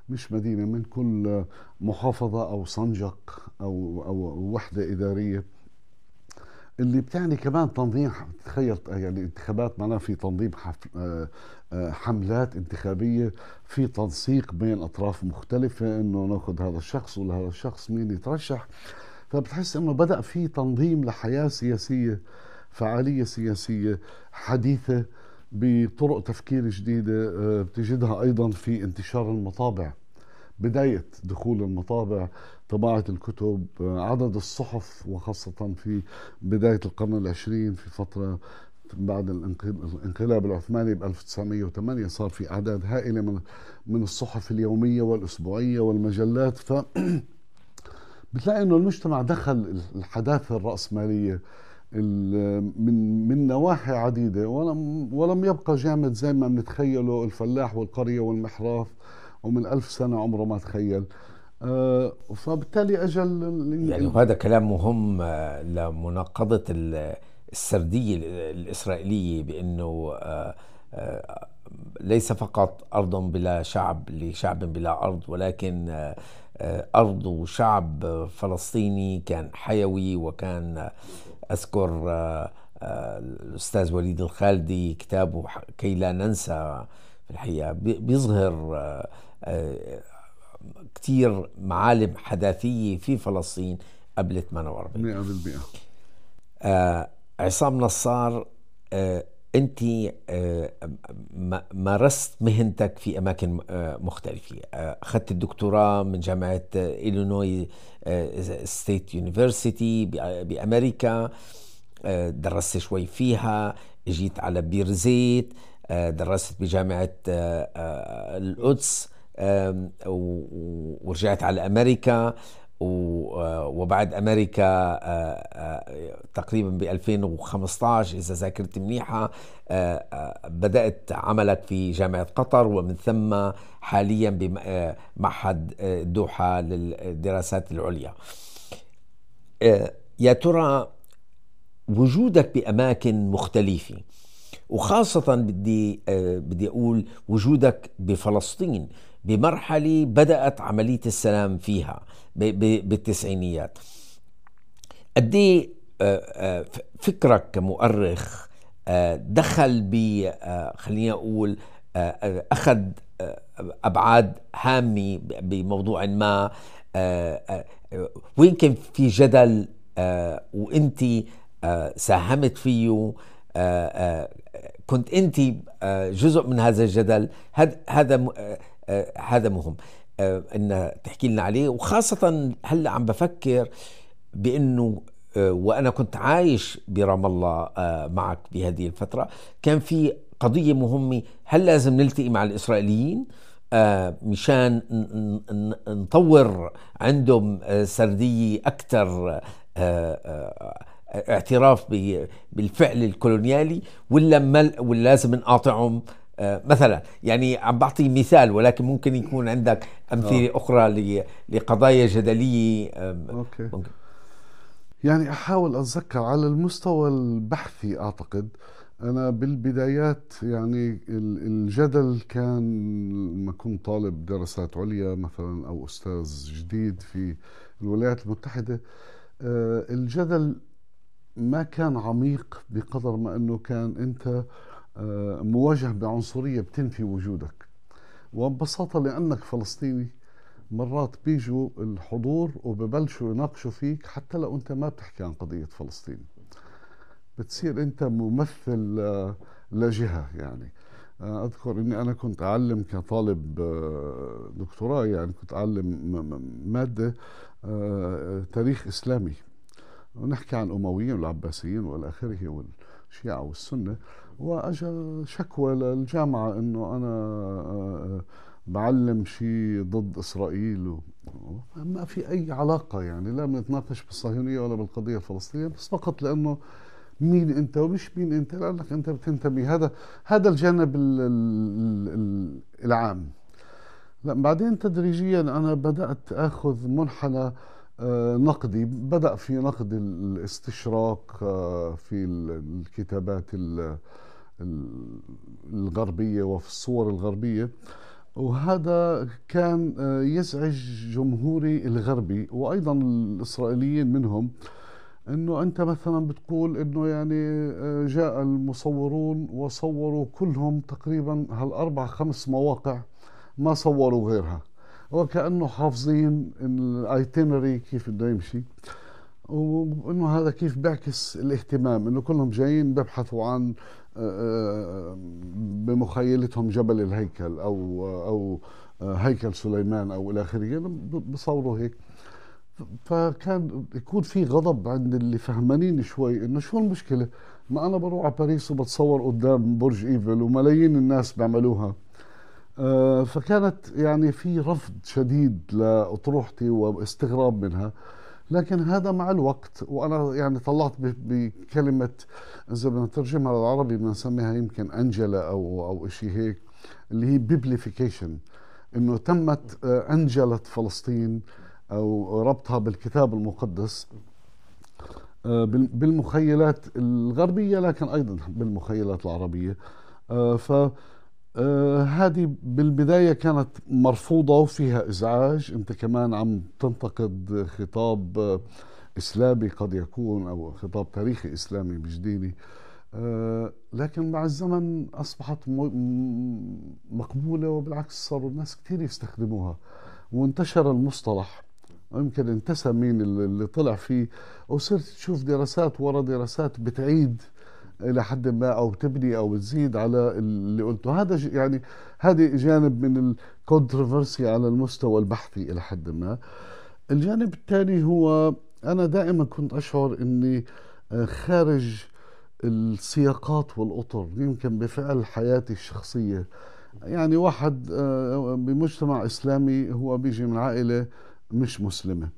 مش مدينة من كل محافظة أو صنجق أو أو وحدة إدارية اللي بتعني كمان تنظيم تخيل يعني انتخابات معناها في تنظيم آه، حملات انتخابية في تنسيق بين أطراف مختلفة إنه ناخذ هذا الشخص ولا هذا الشخص مين يترشح فبتحس إنه بدأ في تنظيم لحياة سياسية فعالية سياسية حديثة بطرق تفكير جديدة آه، بتجدها أيضا في انتشار المطابع بداية دخول المطابع طباعة الكتب آه، عدد الصحف وخاصة في بداية القرن العشرين في فترة بعد الانقلاب العثماني ب 1908 صار في أعداد هائلة من من الصحف اليومية والأسبوعية والمجلات ف بتلاقي انه المجتمع دخل الحداثه الراسماليه من من نواحي عديده ولم ولم يبقى جامد زي ما بنتخيله الفلاح والقريه والمحراف ومن ألف سنه عمره ما تخيل آه، فبالتالي اجل يعني وهذا كلام مهم آه، لمناقضه السرديه الاسرائيليه بانه آه، ليس فقط ارض بلا شعب لشعب بلا ارض ولكن ارض وشعب فلسطيني كان حيوي وكان أذكر آه، آه، الأستاذ وليد الخالدي كتابه كي لا ننسى في الحقيقة بيظهر آه، كثير معالم حداثية في فلسطين قبل 48 100% عصام نصار انت آه، مارست مهنتك في اماكن آه، مختلفه آه، اخذت الدكتوراه من جامعه الينوي ستيت يونيفرسيتي بامريكا درست شوي فيها اجيت على بير زيت درست بجامعه القدس ورجعت على امريكا آه، وبعد امريكا آه، آه، تقريبا ب 2015 اذا ذاكرتي منيحه بدات عملك في جامعه قطر ومن ثم حاليا بمعهد الدوحه للدراسات العليا يا ترى وجودك باماكن مختلفه وخاصه بدي بدي اقول وجودك بفلسطين بمرحله بدات عمليه السلام فيها بالتسعينيات قد إيه، آه، آه، فكرك كمؤرخ آه، دخل ب خليني اقول اخذ ابعاد هامه بموضوع ما وين كان في جدل وانت ساهمت فيه كنت انت جزء من هذا الجدل هذا آه، هذا مهم آه، ان تحكي لنا عليه وخاصه هلا عم بفكر بانه آه، وانا كنت عايش برام الله معك بهذه الفتره كان في قضيه مهمه هل لازم نلتقي مع الاسرائيليين مشان نطور عندهم سرديه اكثر اعتراف بالفعل الكولونيالي ولا ولازم نقاطعهم آه، مثلا يعني عم بعطي مثال ولكن ممكن يكون عندك امثله أوه. اخرى لقضايا جدليه أوكي. ممكن. يعني احاول اتذكر على المستوى البحثي اعتقد انا بالبدايات يعني الجدل كان لما كنت طالب دراسات عليا مثلا او استاذ جديد في الولايات المتحده آه، الجدل ما كان عميق بقدر ما انه كان انت آه، مواجهه بعنصريه بتنفي وجودك وببساطه لانك فلسطيني مرات بيجوا الحضور وببلشوا يناقشوا فيك حتى لو انت ما بتحكي عن قضيه فلسطين بتصير انت ممثل آه، لجهه يعني آه، اذكر اني انا كنت اعلم كطالب دكتوراه يعني كنت اعلم ماده تاريخ اسلامي ونحكي عن الامويين والعباسيين والى اخره والشيعه والسنه واجا شكوى للجامعه انه انا آه، بعلم شيء ضد اسرائيل ما في اي علاقه يعني لا بنتناقش بالصهيونيه ولا بالقضيه الفلسطينيه بس فقط لانه مين انت ومش مين انت لانك انت بتنتمي هذا هذا الجانب الـ الـ الـ العام لا بعدين تدريجيا انا بدات اخذ منحنى آه، نقدي بدا في نقد الاستشراق آه، في الكتابات الغربية وفي الصور الغربية وهذا كان آه، يزعج جمهوري الغربي وأيضا الإسرائيليين منهم انه انت مثلا بتقول انه يعني آه، جاء المصورون وصوروا كلهم تقريبا هالاربع خمس مواقع ما صوروا غيرها وكانه حافظين الايتينري كيف بده يمشي وانه هذا كيف بيعكس الاهتمام انه كلهم جايين بيبحثوا عن آه، آه، بمخيلتهم جبل الهيكل او او آه، هيكل سليمان او الى اخره يعني بصوروا هيك فكان يكون في غضب عند اللي فهمانين شوي انه شو المشكله ما انا بروح على باريس وبتصور قدام برج ايفل وملايين الناس بيعملوها فكانت يعني في رفض شديد لاطروحتي واستغراب منها لكن هذا مع الوقت وانا يعني طلعت بكلمه اذا بدنا نترجمها للعربي بنسميها يمكن انجلا او او شيء هيك اللي هي بيبليفيكيشن انه تمت آه، انجله فلسطين او ربطها بالكتاب المقدس آه، بالمخيلات الغربيه لكن ايضا بالمخيلات العربيه آه، ف آه، هذه بالبداية كانت مرفوضة وفيها إزعاج أنت كمان عم تنتقد خطاب آه، إسلامي قد يكون أو خطاب تاريخي إسلامي مش ديني آه، لكن مع الزمن أصبحت مقبولة وبالعكس صاروا الناس كثير يستخدموها وانتشر المصطلح يمكن انتسى مين اللي طلع فيه وصرت تشوف دراسات ورا دراسات بتعيد الى حد ما او تبني او تزيد على اللي قلته هذا يعني هذه جانب من الكونتروفرسي على المستوى البحثي الى حد ما الجانب الثاني هو انا دائما كنت اشعر اني آه، خارج السياقات والاطر يمكن بفعل حياتي الشخصيه يعني واحد آه، بمجتمع اسلامي هو بيجي من عائله مش مسلمه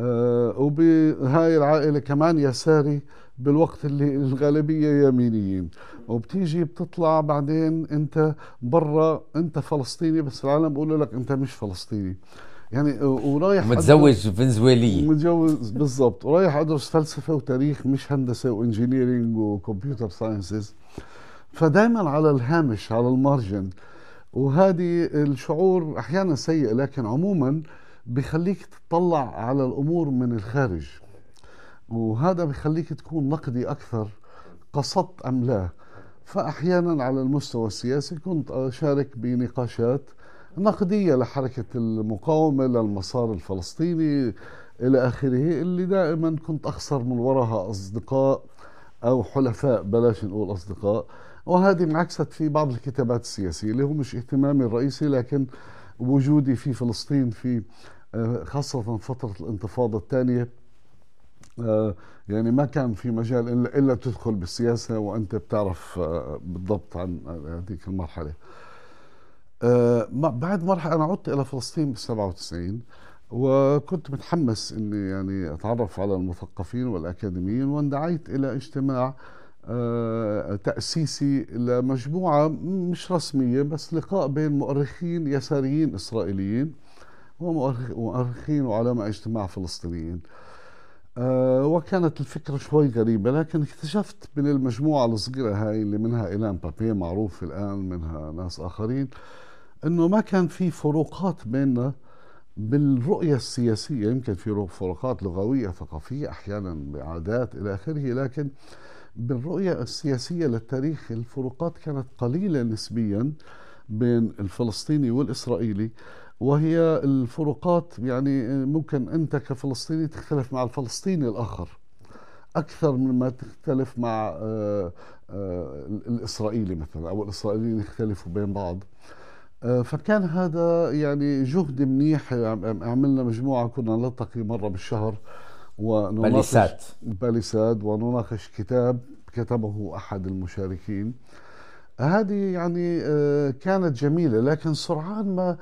آه، وبهاي العائلة كمان يساري بالوقت اللي الغالبية يمينيين وبتيجي بتطلع بعدين انت برا انت فلسطيني بس العالم بقول لك انت مش فلسطيني يعني آه، ورايح متزوج فنزويلية متجوز بالضبط ورايح ادرس فلسفة وتاريخ مش هندسة وانجينيرينج وكمبيوتر ساينسز فدايما على الهامش على المارجن وهذه الشعور احيانا سيء لكن عموما آه بخليك تطلع على الامور من الخارج وهذا بخليك تكون نقدي اكثر قصدت ام لا فاحيانا على المستوى السياسي كنت اشارك بنقاشات نقديه لحركه المقاومه للمسار الفلسطيني الى اخره اللي دائما كنت اخسر من وراها اصدقاء او حلفاء بلاش نقول اصدقاء وهذه انعكست في بعض الكتابات السياسيه اللي هو مش اهتمامي الرئيسي لكن وجودي في فلسطين في خاصة فترة الانتفاضة الثانية آه، يعني ما كان في مجال إلا, إلا تدخل بالسياسة وأنت بتعرف آه، بالضبط عن هذيك المرحلة آه، بعد مرحلة أنا عدت إلى فلسطين بال 97 وكنت متحمس اني يعني اتعرف على المثقفين والاكاديميين واندعيت الى اجتماع تأسيسي لمجموعة مش رسمية بس لقاء بين مؤرخين يساريين إسرائيليين هم مؤرخين وعلماء اجتماع فلسطينيين آه، وكانت الفكرة شوي غريبة لكن اكتشفت من المجموعة الصغيرة هاي اللي منها إيلان بابيه معروف الآن منها ناس آخرين أنه ما كان في فروقات بيننا بالرؤية السياسية يمكن في فروقات لغوية ثقافية أحيانا بعادات إلى آخره لكن بالرؤية السياسية للتاريخ الفروقات كانت قليلة نسبيا بين الفلسطيني والإسرائيلي وهي الفروقات يعني ممكن أنت كفلسطيني تختلف مع الفلسطيني الآخر أكثر مما تختلف مع آه، آه، الإسرائيلي مثلا أو الإسرائيليين يختلفوا بين بعض آه، فكان هذا يعني جهد منيح عملنا مجموعة كنا نلتقي مرة بالشهر ونناقش باليسات باليساد ونناقش كتاب كتبه أحد المشاركين هذه يعني كانت جميلة لكن سرعان ما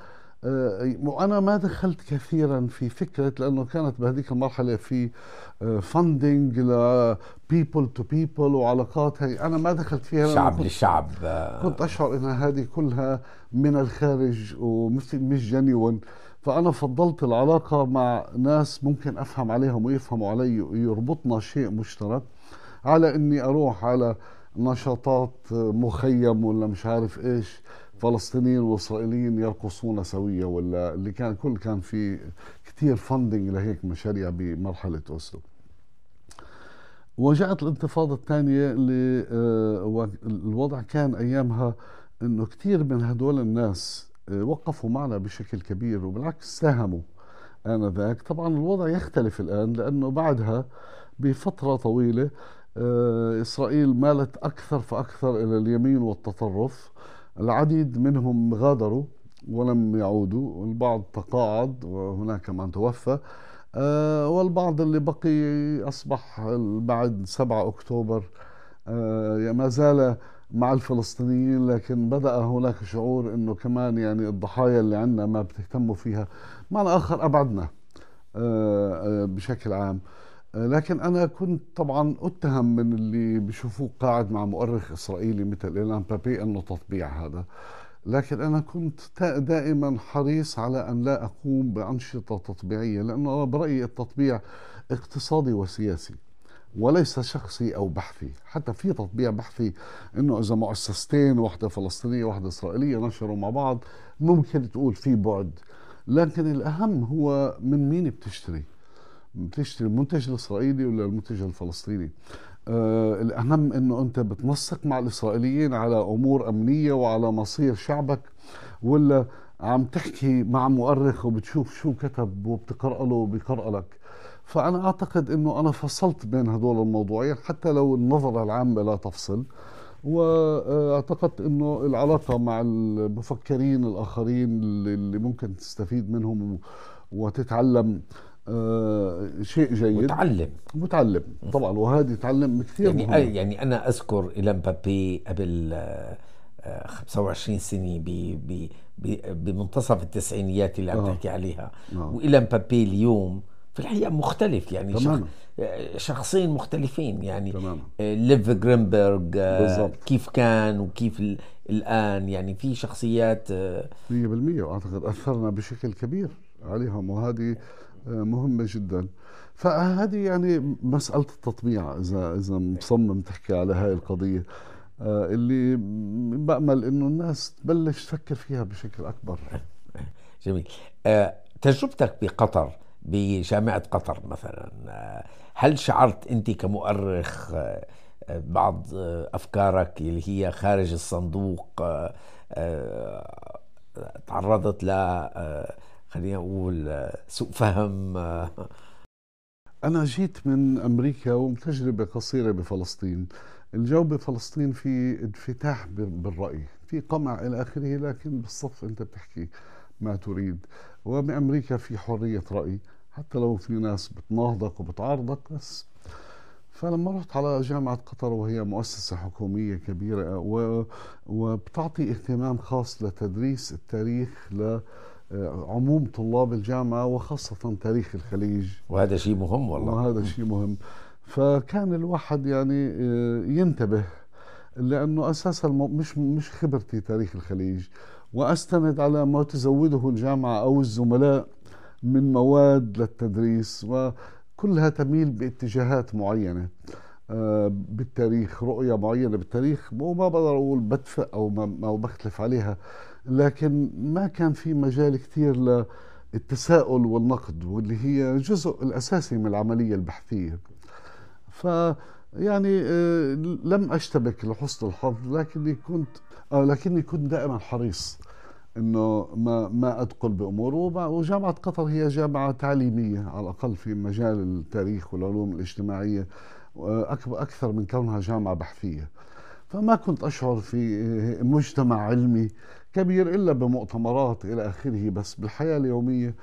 وانا آه، ما دخلت كثيرا في فكره لانه كانت بهذيك المرحله في فندنج بيبل تو بيبل وعلاقات هي انا ما دخلت فيها شعب لشعب آه. كنت اشعر انها هذه كلها من الخارج ومثل مش جنيون فانا فضلت العلاقه مع ناس ممكن افهم عليهم ويفهموا علي ويربطنا شيء مشترك على اني اروح على نشاطات آه، مخيم ولا مش عارف ايش فلسطينيين واسرائيليين يرقصون سويه ولا اللي كان كل كان في كثير فندنج لهيك مشاريع بمرحله اوسلو وجاءت الانتفاضه الثانيه اللي آه، الوضع كان ايامها انه كثير من هدول الناس آه، وقفوا معنا بشكل كبير وبالعكس ساهموا آنذاك طبعا الوضع يختلف الآن لأنه بعدها بفترة طويلة آه، إسرائيل مالت أكثر فأكثر إلى اليمين والتطرف العديد منهم غادروا ولم يعودوا البعض تقاعد وهناك من توفى آه، والبعض اللي بقي أصبح بعد 7 أكتوبر آه، ما زال مع الفلسطينيين لكن بدأ هناك شعور أنه كمان يعني الضحايا اللي عندنا ما بتهتموا فيها معنى آخر أبعدنا آه، بشكل عام لكن انا كنت طبعا اتهم من اللي بشوفوه قاعد مع مؤرخ اسرائيلي مثل ايلان بابي انه تطبيع هذا لكن انا كنت دائما حريص على ان لا اقوم بانشطه تطبيعيه لانه انا برايي التطبيع اقتصادي وسياسي وليس شخصي او بحثي حتى في تطبيع بحثي انه اذا مؤسستين واحده فلسطينيه واحده اسرائيليه نشروا مع بعض ممكن تقول في بعد لكن الاهم هو من مين بتشتري بتشتري المنتج الاسرائيلي ولا المنتج الفلسطيني آه الاهم انه انت بتنسق مع الاسرائيليين على امور امنيه وعلى مصير شعبك ولا عم تحكي مع مؤرخ وبتشوف شو كتب وبتقرأ له وبيقرأ لك فأنا أعتقد أنه أنا فصلت بين هدول الموضوعين حتى لو النظرة العامة لا تفصل واعتقدت انه العلاقه مع المفكرين الاخرين اللي ممكن تستفيد منهم وتتعلم آه، شيء جيد متعلم متعلم طبعا وهذا يتعلم كثير يعني مهم. يعني انا اذكر الى بابي قبل آه 25 آه، سنه ب بمنتصف التسعينيات اللي عم آه. تحكي عليها آه. والى مبابي اليوم في الحقيقه مختلف يعني تمام. آه، شخصين مختلفين يعني تمام. ليف جرينبرغ كيف كان وكيف الان يعني في شخصيات 100% واعتقد اثرنا بشكل كبير عليهم وهذه مهمه جدا فهذه يعني مساله التطبيع اذا اذا مصمم تحكي على هاي القضيه آه، اللي بامل انه الناس تبلش تفكر فيها بشكل اكبر جميل آه، تجربتك بقطر بجامعه قطر مثلا آه، هل شعرت انت كمؤرخ بعض افكارك اللي هي خارج الصندوق تعرضت ل خلينا اقول آه، سوء فهم آه. انا جيت من امريكا وتجربه قصيره بفلسطين الجو بفلسطين في انفتاح بالراي في قمع الى اخره لكن بالصف انت بتحكي ما تريد وبامريكا في حريه راي حتى لو في ناس بتناهضك وبتعارضك بس فلما رحت على جامعة قطر وهي مؤسسة حكومية كبيرة و... وبتعطي اهتمام خاص لتدريس التاريخ ل... آه، عموم طلاب الجامعة وخاصة تاريخ الخليج وهذا شيء مهم والله وهذا شيء مهم فكان الواحد يعني آه، ينتبه لأنه أساسا مش مش خبرتي تاريخ الخليج وأستند على ما تزوده الجامعة أو الزملاء من مواد للتدريس وكلها تميل باتجاهات معينة آه، بالتاريخ رؤية معينة بالتاريخ وما بقدر أقول بدفع أو ما بختلف عليها لكن ما كان في مجال كثير للتساؤل والنقد واللي هي جزء الأساسي من العملية البحثية ف يعني آه، لم أشتبك لحسن الحظ لكني كنت آه، لكني كنت دائما حريص انه ما ما ادخل بامور وجامعه قطر هي جامعه تعليميه على الاقل في مجال التاريخ والعلوم الاجتماعيه اكثر من كونها جامعه بحثيه فما كنت اشعر في مجتمع علمي كبير إلا بمؤتمرات إلى آخره بس بالحياة اليومية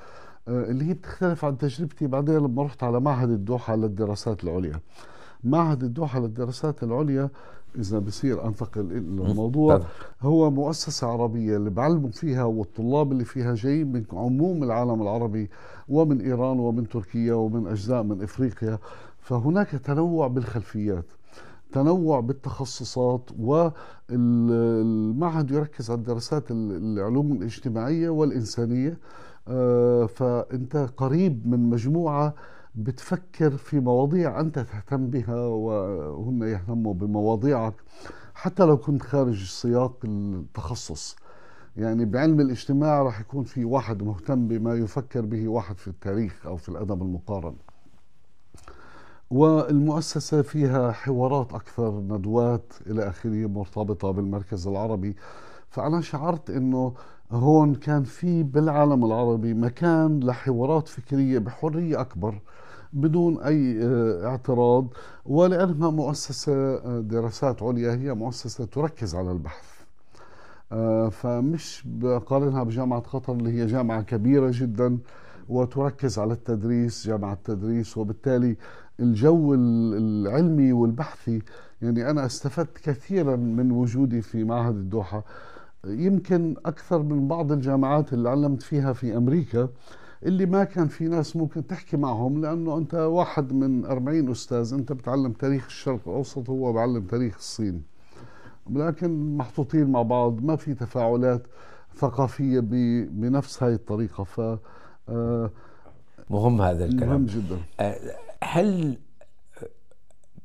آه، اللي هي بتختلف عن تجربتي بعدين لما رحت على معهد الدوحة للدراسات العليا معهد الدوحة للدراسات العليا إذا بصير أنتقل الموضوع هو مؤسسة عربية اللي بعلموا فيها والطلاب اللي فيها جايين من عموم العالم العربي ومن إيران ومن تركيا ومن أجزاء من إفريقيا فهناك تنوع بالخلفيات تنوع بالتخصصات والمعهد يركز على الدراسات العلوم الاجتماعية والإنسانية آه، فأنت قريب من مجموعة بتفكر في مواضيع أنت تهتم بها وهم يهتموا بمواضيعك حتى لو كنت خارج سياق التخصص يعني بعلم الاجتماع راح يكون في واحد مهتم بما يفكر به واحد في التاريخ أو في الأدب المقارن والمؤسسة فيها حوارات أكثر ندوات إلى آخره مرتبطة بالمركز العربي فأنا شعرت أنه هون كان في بالعالم العربي مكان لحوارات فكرية بحرية أكبر بدون أي آه، اعتراض ولأنها مؤسسة آه، دراسات عليا هي مؤسسة تركز على البحث آه، فمش بقارنها بجامعة قطر اللي هي جامعة كبيرة جدا وتركز على التدريس جامعة التدريس وبالتالي الجو العلمي والبحثي يعني أنا استفدت كثيرا من وجودي في معهد الدوحة يمكن أكثر من بعض الجامعات اللي علمت فيها في أمريكا اللي ما كان في ناس ممكن تحكي معهم لأنه أنت واحد من 40 أستاذ أنت بتعلم تاريخ الشرق الأوسط وهو بعلم تاريخ الصين لكن محطوطين مع بعض ما في تفاعلات ثقافية بنفس هاي الطريقة ف آه، مهم هذا الكلام مهم جدا آه، هل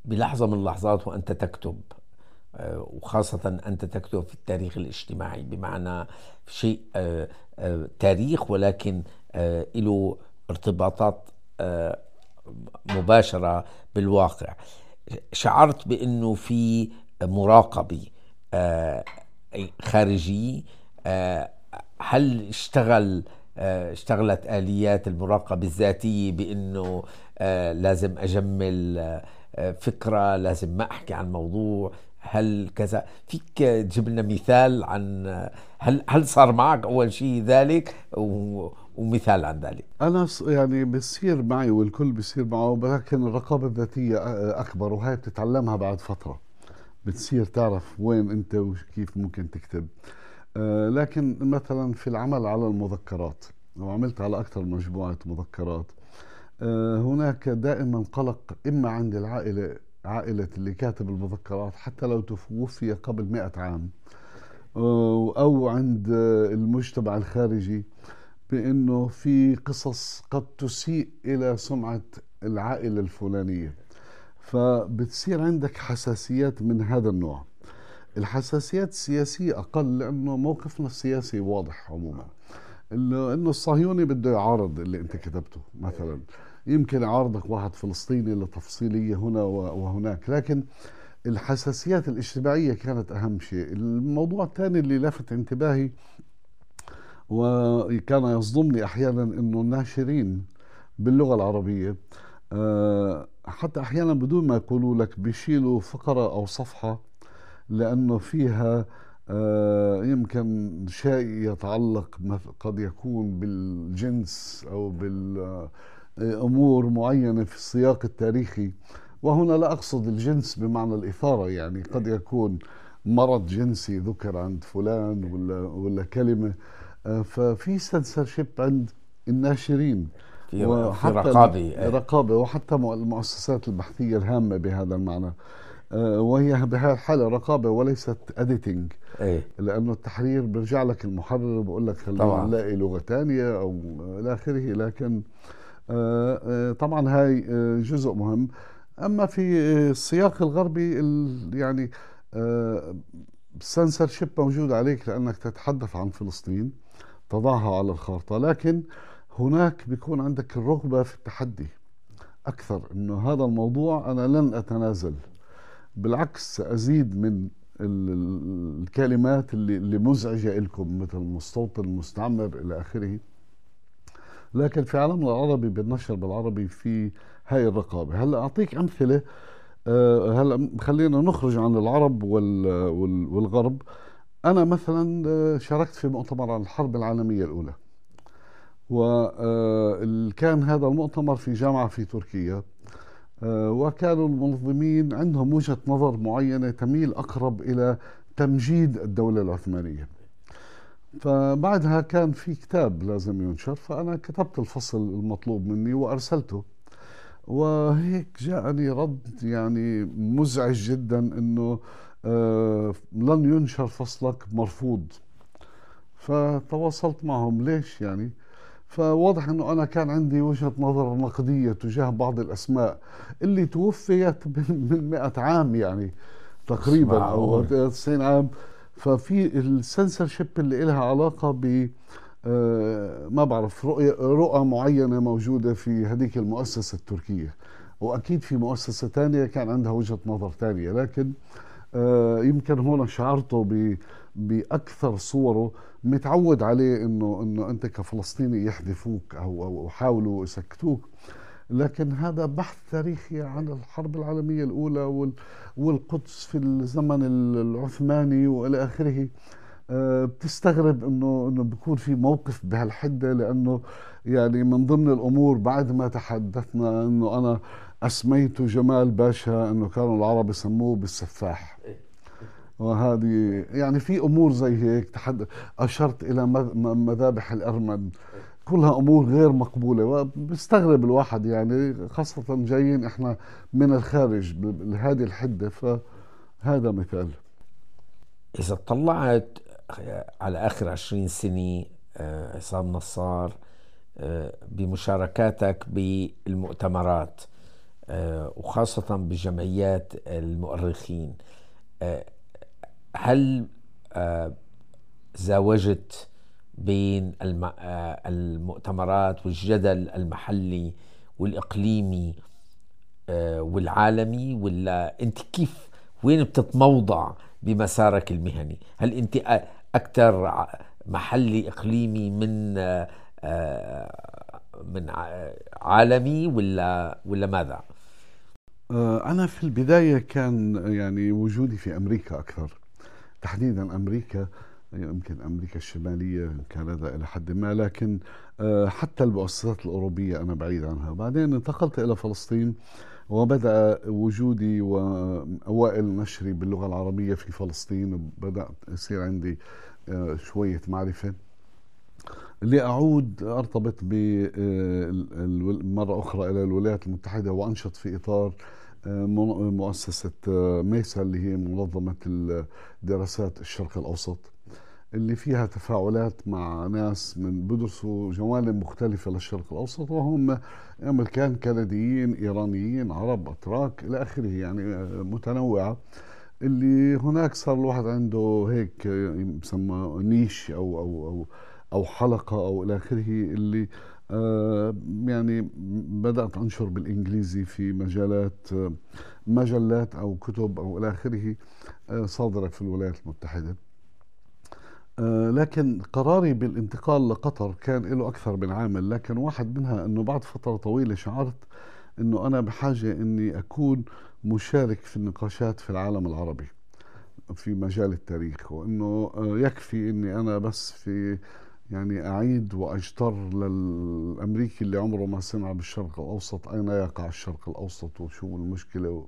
بلحظة من اللحظات وأنت تكتب آه، وخاصة أنت تكتب في التاريخ الاجتماعي بمعنى شيء آه، آه، تاريخ ولكن له ارتباطات مباشرة بالواقع شعرت بأنه في مراقبة خارجي هل اشتغل آه، اشتغلت اليات المراقبه الذاتيه بانه آه، لازم اجمل آه، فكره لازم ما احكي عن موضوع هل كذا فيك تجيب لنا مثال عن هل هل صار معك اول شيء ذلك و ومثال عن ذلك انا يعني بصير معي والكل بصير معه ولكن الرقابه الذاتيه اكبر وهي بتتعلمها بعد فتره بتصير تعرف وين انت وكيف ممكن تكتب آه، لكن مثلا في العمل على المذكرات لو عملت على أكثر من مجموعة مذكرات آه، هناك دائما قلق إما عند العائلة عائلة اللي كاتب المذكرات حتى لو توفي قبل مئة عام آه، أو عند المجتمع الخارجي بأنه في قصص قد تسيء إلى سمعة العائلة الفلانية فبتصير عندك حساسيات من هذا النوع الحساسيات السياسية أقل لأنه موقفنا السياسي واضح عموما انه الصهيوني بده يعارض اللي انت كتبته مثلا يمكن يعارضك واحد فلسطيني لتفصيليه هنا وهناك لكن الحساسيات الاجتماعيه كانت اهم شيء الموضوع الثاني اللي لفت انتباهي وكان يصدمني احيانا انه الناشرين باللغه العربيه آه، حتى احيانا بدون ما يقولوا لك بيشيلوا فقره او صفحه لأنه فيها آه، يمكن شيء يتعلق قد يكون بالجنس أو بالأمور آه، معينة في السياق التاريخي وهنا لا أقصد الجنس بمعنى الإثارة يعني قد يكون مرض جنسي ذكر عند فلان ولا ولا كلمة آه، ففي سنسرشيب عند الناشرين في رقابة إيه. رقابة وحتى المؤسسات البحثية الهامة بهذا المعنى آه، وهي بحالة رقابة وليست اديتنج ايه لانه التحرير بيرجع لك المحرر بقول لك خلينا نلاقي لغة ثانية او الى اخره لكن آه، آه، طبعا هاي جزء مهم اما في السياق الغربي يعني السنسر شيب موجود عليك لانك تتحدث عن فلسطين تضعها على الخارطه لكن هناك بيكون عندك الرغبه في التحدي اكثر انه هذا الموضوع انا لن اتنازل بالعكس أزيد من الكلمات اللي, اللي مزعجة لكم مثل مستوطن مستعمر إلى آخره لكن في عالمنا العربي بالنشر بالعربي في هاي الرقابة هلا أعطيك أمثلة آه، هلا خلينا نخرج عن العرب والغرب أنا مثلا آه، شاركت في مؤتمر عن الحرب العالمية الأولى وكان آه، هذا المؤتمر في جامعة في تركيا آه، وكانوا المنظمين عندهم وجهة نظر معينة تميل أقرب إلى تمجيد الدولة العثمانية فبعدها كان في كتاب لازم ينشر فأنا كتبت الفصل المطلوب مني وأرسلته وهيك جاءني رد يعني مزعج جدا أنه آه، لن ينشر فصلك مرفوض فتواصلت معهم ليش يعني فواضح انه انا كان عندي وجهه نظر نقديه تجاه بعض الاسماء اللي توفيت من 100 عام يعني تقريبا او 90 عام ففي شيب اللي لها علاقه ب آه، ما بعرف رؤى معينه موجوده في هذيك المؤسسه التركيه واكيد في مؤسسه ثانيه كان عندها وجهه نظر ثانيه لكن آه، يمكن هون شعرته باكثر صوره متعود عليه انه انه انت كفلسطيني يحذفوك او او يحاولوا يسكتوك لكن هذا بحث تاريخي عن الحرب العالميه الاولى والقدس في الزمن العثماني والى اخره آه، بتستغرب انه انه بيكون في موقف بهالحده لانه يعني من ضمن الامور بعد ما تحدثنا انه انا اسميت جمال باشا انه كانوا العرب يسموه بالسفاح إيه. وهذه يعني في امور زي هيك تحد اشرت الى مذابح الارمن كلها امور غير مقبوله وبستغرب الواحد يعني خاصه جايين احنا من الخارج لهذه الحده فهذا مثال اذا طلعت على اخر عشرين سنه آه، عصام نصار آه، بمشاركاتك بالمؤتمرات آه، وخاصه بجمعيات المؤرخين هل آه، زاوجت بين آه، المؤتمرات والجدل المحلي والاقليمي آه، والعالمي ولا انت كيف وين بتتموضع بمسارك المهني هل انت اكثر محلي اقليمي من من عالمي ولا ولا ماذا انا في البدايه كان يعني وجودي في امريكا اكثر تحديدا امريكا يمكن امريكا الشماليه كندا الى حد ما لكن آه، حتى المؤسسات الاوروبيه انا بعيد عنها بعدين انتقلت الى فلسطين وبدا وجودي واوائل نشري باللغه العربيه في فلسطين بدا يصير عندي آه، شويه معرفه لأعود أرتبط آه، مرة أخرى إلى الولايات المتحدة وأنشط في إطار مؤسسة آه، ميسا اللي هي منظمة دراسات الشرق الأوسط اللي فيها تفاعلات مع ناس من بدرسوا جوانب مختلفة للشرق الأوسط وهم أمريكان كنديين إيرانيين عرب أتراك إلى آخره يعني آه، متنوعة اللي هناك صار الواحد عنده هيك يسمى نيش أو أو أو أو حلقة أو إلى آخره اللي آه، يعني بدأت أنشر بالإنجليزي في مجالات آه، مجلات أو كتب أو إلى آخره آه، صادرة في الولايات المتحدة لكن قراري بالانتقال لقطر كان له أكثر من عامل لكن واحد منها أنه بعد فترة طويلة شعرت أنه أنا بحاجة أني أكون مشارك في النقاشات في العالم العربي في مجال التاريخ وأنه يكفي أني أنا بس في يعني أعيد وأجتر للأمريكي اللي عمره ما سمع بالشرق الأوسط أين يقع الشرق الأوسط وشو المشكلة و...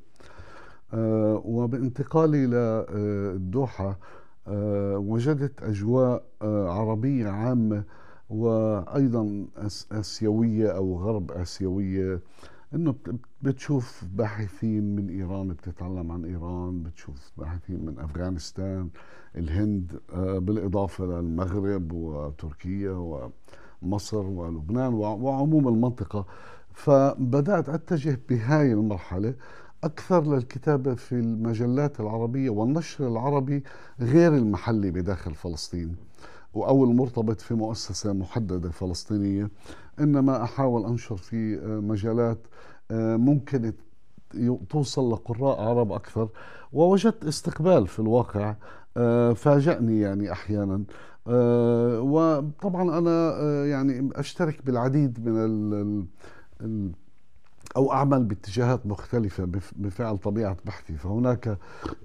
آه، وبانتقالي للدوحة آه، آه، وجدت أجواء عربية عامة وأيضا أسيوية أو غرب أسيوية انه بتشوف باحثين من ايران بتتعلم عن ايران بتشوف باحثين من افغانستان الهند آه، بالاضافه للمغرب وتركيا ومصر ولبنان وعموم المنطقه فبدات اتجه بهاي المرحله اكثر للكتابه في المجلات العربيه والنشر العربي غير المحلي بداخل فلسطين او المرتبط في مؤسسه محدده فلسطينيه انما احاول انشر في آه، مجالات آه، ممكن توصل لقراء عرب اكثر ووجدت استقبال في الواقع آه، فاجأني يعني احيانا وطبعا انا يعني اشترك بالعديد من ال او اعمل باتجاهات مختلفه بفعل طبيعه بحثي فهناك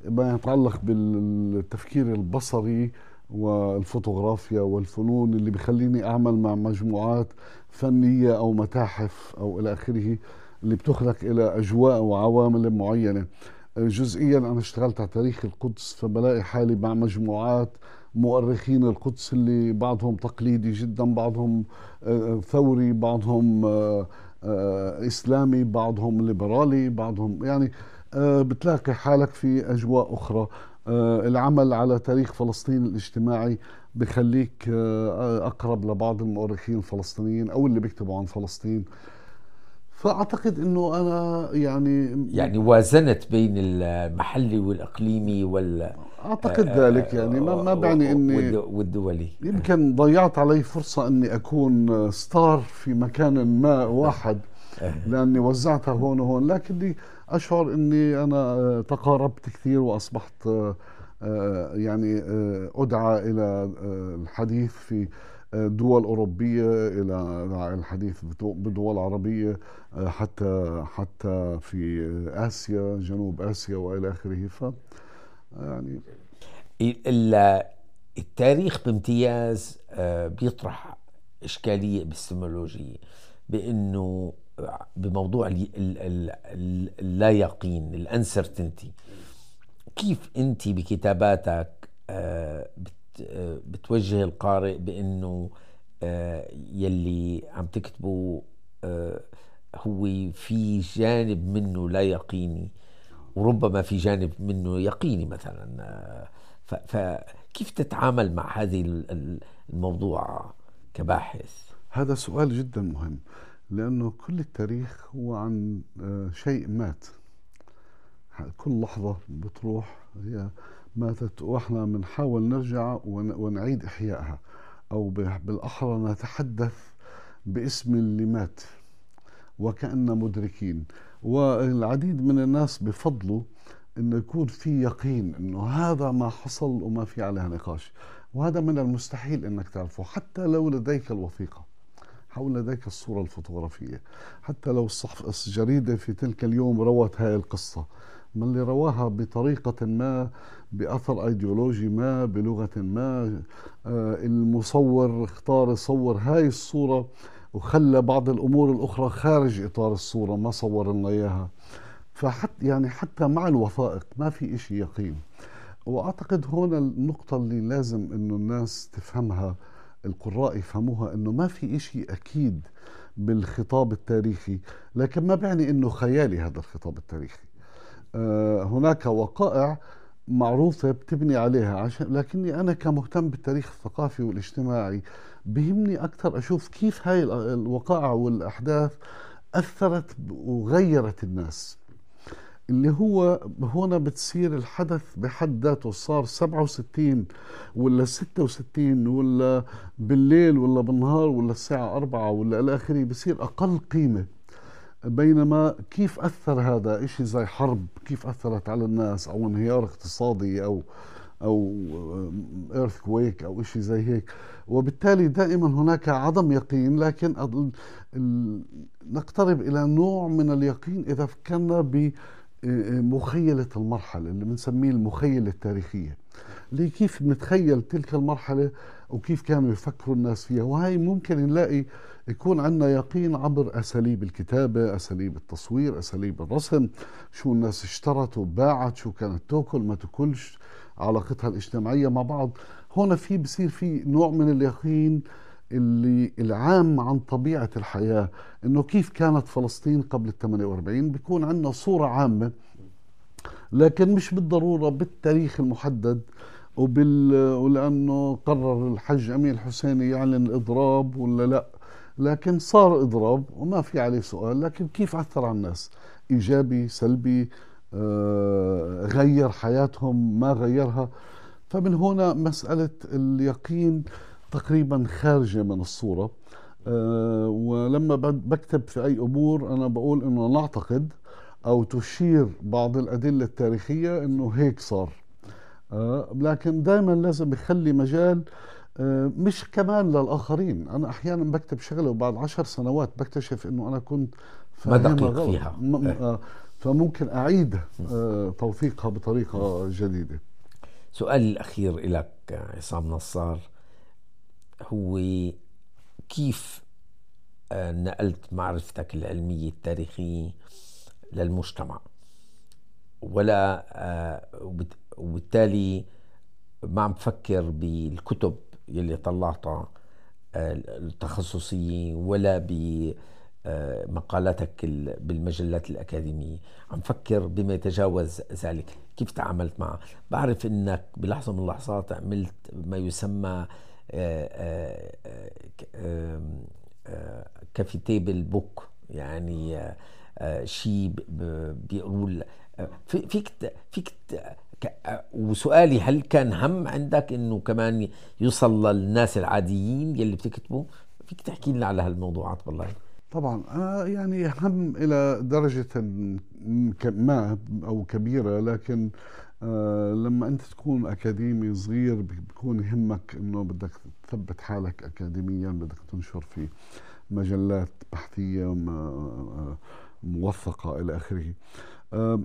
ما يتعلق بالتفكير البصري والفوتوغرافيا والفنون اللي بخليني اعمل مع مجموعات فنيه او متاحف او الى اخره اللي بتخلق الى اجواء وعوامل معينه جزئيا انا اشتغلت على تاريخ القدس فبلاقي حالي مع مجموعات مؤرخين القدس اللي بعضهم تقليدي جدا بعضهم آه، ثوري بعضهم آه، آه، اسلامي بعضهم ليبرالي بعضهم يعني بتلاقي حالك في اجواء اخرى العمل على تاريخ فلسطين الاجتماعي بخليك آه، اقرب لبعض المؤرخين الفلسطينيين او اللي بيكتبوا عن فلسطين فاعتقد انه انا يعني يعني وازنت بين المحلي والاقليمي وال اعتقد آه، ذلك يعني ما ما بعني آه، اني والدولي يمكن ضيعت علي فرصه اني اكون ستار في مكان ما واحد لاني وزعتها هون وهون لكني اشعر اني انا تقاربت كثير واصبحت آه، يعني آه، أدعى إلى آه، الحديث في دول أوروبية إلى الحديث بدول عربية حتى حتى في آسيا جنوب آسيا وإلى آخره ف يعني التاريخ بامتياز بيطرح إشكالية بالسيمولوجيه بأنه بموضوع اللا يقين الانسرتينتي كيف انت بكتاباتك آه، آه، بتوجه القارئ بانه آه، يلي عم تكتبه هو في جانب منه لا يقيني وربما في جانب منه يقيني مثلا فكيف تتعامل مع هذه الموضوع كباحث هذا سؤال جدا مهم لأنه كل التاريخ هو عن شيء مات كل لحظة بتروح هي ماتت واحنا بنحاول نرجع ونعيد إحيائها أو بالأحرى نتحدث باسم اللي مات وكأننا مدركين والعديد من الناس بفضلوا انه يكون في يقين انه هذا ما حصل وما في عليه نقاش وهذا من المستحيل انك تعرفه حتى لو لديك الوثيقه حول لديك الصوره الفوتوغرافيه حتى لو الصحف الجريده في تلك اليوم روت هاي القصه من اللي رواها بطريقة ما بأثر أيديولوجي ما بلغة ما آه، المصور اختار يصور هاي الصورة وخلى بعض الأمور الأخرى خارج إطار الصورة ما صور لنا إياها فحتى يعني حتى مع الوثائق ما في إشي يقين وأعتقد هون النقطة اللي لازم إنه الناس تفهمها القراء يفهموها إنه ما في إشي أكيد بالخطاب التاريخي لكن ما بيعني إنه خيالي هذا الخطاب التاريخي آه، هناك وقائع معروفة بتبني عليها عشان لكني أنا كمهتم بالتاريخ الثقافي والاجتماعي بهمني أكثر أشوف كيف هاي الوقائع والأحداث أثرت وغيرت الناس اللي هو هنا بتصير الحدث بحد ذاته صار 67 ولا 66 ولا بالليل ولا بالنهار ولا الساعة أربعة ولا إلى آخره بصير أقل قيمة بينما كيف أثر هذا شيء زي حرب كيف أثرت على الناس أو انهيار اقتصادي أو أو ايرثكويك أو شيء زي هيك وبالتالي دائما هناك عدم يقين لكن نقترب إلى نوع من اليقين إذا فكرنا ب مخيلة المرحلة اللي بنسميه المخيلة التاريخية اللي كيف نتخيل تلك المرحلة وكيف كانوا يفكروا الناس فيها وهي ممكن نلاقي يكون عندنا يقين عبر أساليب الكتابة أساليب التصوير أساليب الرسم شو الناس اشترت وباعت شو كانت تاكل ما تاكلش علاقتها الاجتماعية مع بعض هون في بصير في نوع من اليقين اللي العام عن طبيعة الحياة انه كيف كانت فلسطين قبل ال 48 بيكون عندنا صورة عامة لكن مش بالضرورة بالتاريخ المحدد وبال... ولأنه قرر الحج أمين الحسيني يعلن الإضراب ولا لا لكن صار اضراب وما في عليه سؤال لكن كيف اثر على الناس ايجابي سلبي آه، غير حياتهم ما غيرها فمن هنا مساله اليقين تقريبا خارجه من الصوره آه، ولما بكتب في اي امور انا بقول انه نعتقد او تشير بعض الادله التاريخيه انه هيك صار آه لكن دائما لازم يخلي مجال آه، مش كمان للاخرين انا احيانا بكتب شغله وبعد عشر سنوات بكتشف انه انا كنت ما دقيق فيها م- إيه. آه، فممكن اعيد آه، توثيقها بطريقه جديده سؤالي الاخير لك عصام نصار هو كيف نقلت معرفتك العلميه التاريخيه للمجتمع ولا وبالتالي ما عم بفكر بالكتب يلي طلعتها آه، التخصصية ولا بمقالاتك آه، بالمجلات الأكاديمية عم فكر بما يتجاوز ذلك كيف تعاملت معه بعرف أنك بلحظة من اللحظات عملت ما يسمى آه، كافيتيبل بوك يعني شيء بيقولوا فيك فيك وسؤالي هل كان هم عندك انه كمان يوصل للناس العاديين يلي بتكتبوا فيك تحكي لنا على هالموضوعات والله طبعا انا آه، يعني هم الى درجه ما او كبيره لكن آه لما انت تكون اكاديمي صغير بيكون يهمك انه بدك تثبت حالك اكاديميا بدك تنشر في مجلات بحثيه آه، آه، موثقه الى اخره آه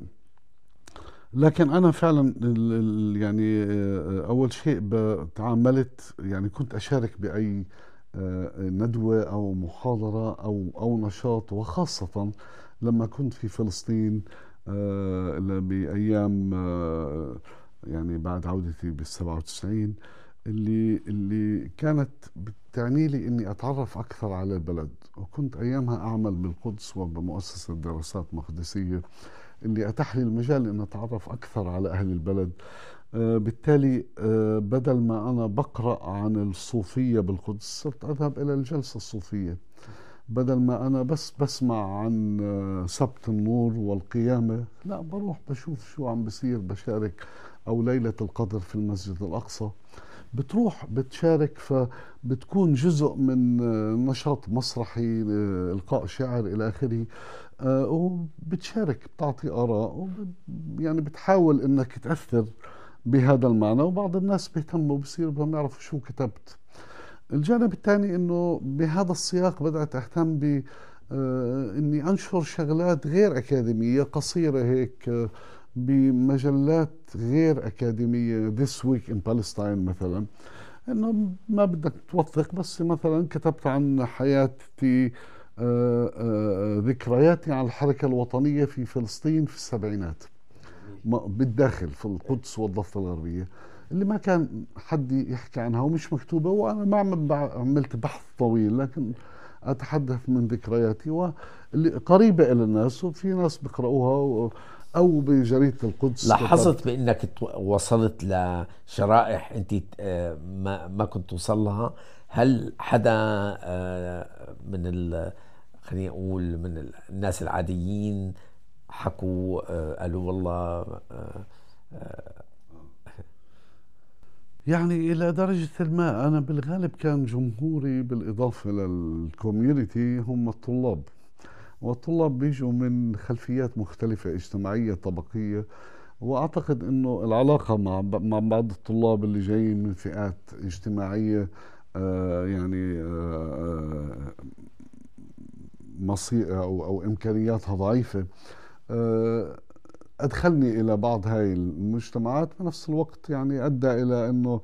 لكن انا فعلا يعني آه، اول شيء تعاملت يعني كنت اشارك باي آه، ندوه او محاضره او او نشاط وخاصه لما كنت في فلسطين آه، بايام يعني بعد عودتي بال 97 اللي اللي كانت بتعني لي اني اتعرف اكثر على البلد وكنت ايامها اعمل بالقدس وبمؤسسه دراسات مقدسيه اللي اتاح لي المجال ان اتعرف اكثر على اهل البلد آه، بالتالي آه، بدل ما انا بقرا عن الصوفيه بالقدس صرت اذهب الى الجلسه الصوفيه بدل ما انا بس بسمع عن آه، سبت النور والقيامه لا بروح بشوف شو عم بصير بشارك او ليله القدر في المسجد الاقصى بتروح بتشارك فبتكون جزء من نشاط مسرحي القاء شعر الى اخره آه، وبتشارك بتعطي آراء وب... يعني بتحاول إنك تأثر بهذا المعنى وبعض الناس بيهتموا بصير بدهم يعرفوا شو كتبت الجانب الثاني انه بهذا السياق بدات اهتم ب آه، اني انشر شغلات غير اكاديميه قصيره هيك آه، بمجلات غير اكاديميه This Week in Palestine مثلا انه ما بدك توثق بس مثلا كتبت عن حياتي آه، آه، آه، ذكرياتي عن الحركة الوطنية في فلسطين في السبعينات بالداخل في القدس والضفة الغربية اللي ما كان حد يحكي عنها ومش مكتوبة وأنا ما عملت بحث طويل لكن أتحدث من ذكرياتي واللي قريبة إلى الناس وفي ناس بيقرأوها أو بجريدة القدس لاحظت بأنك وصلت لشرائح أنت ما كنت توصل لها هل حدا آه، من ال خليني اقول من الناس العاديين حكوا آه، قالوا والله آه، يعني الى درجه ما انا بالغالب كان جمهوري بالاضافه للكوميونتي هم الطلاب والطلاب بيجوا من خلفيات مختلفه اجتماعيه طبقيه واعتقد انه العلاقه مع مع بعض الطلاب اللي جايين من فئات اجتماعيه آه، يعني آه، آه، مصير او او امكانياتها ضعيفه ادخلني الى بعض هاي المجتمعات بنفس الوقت يعني ادى الى انه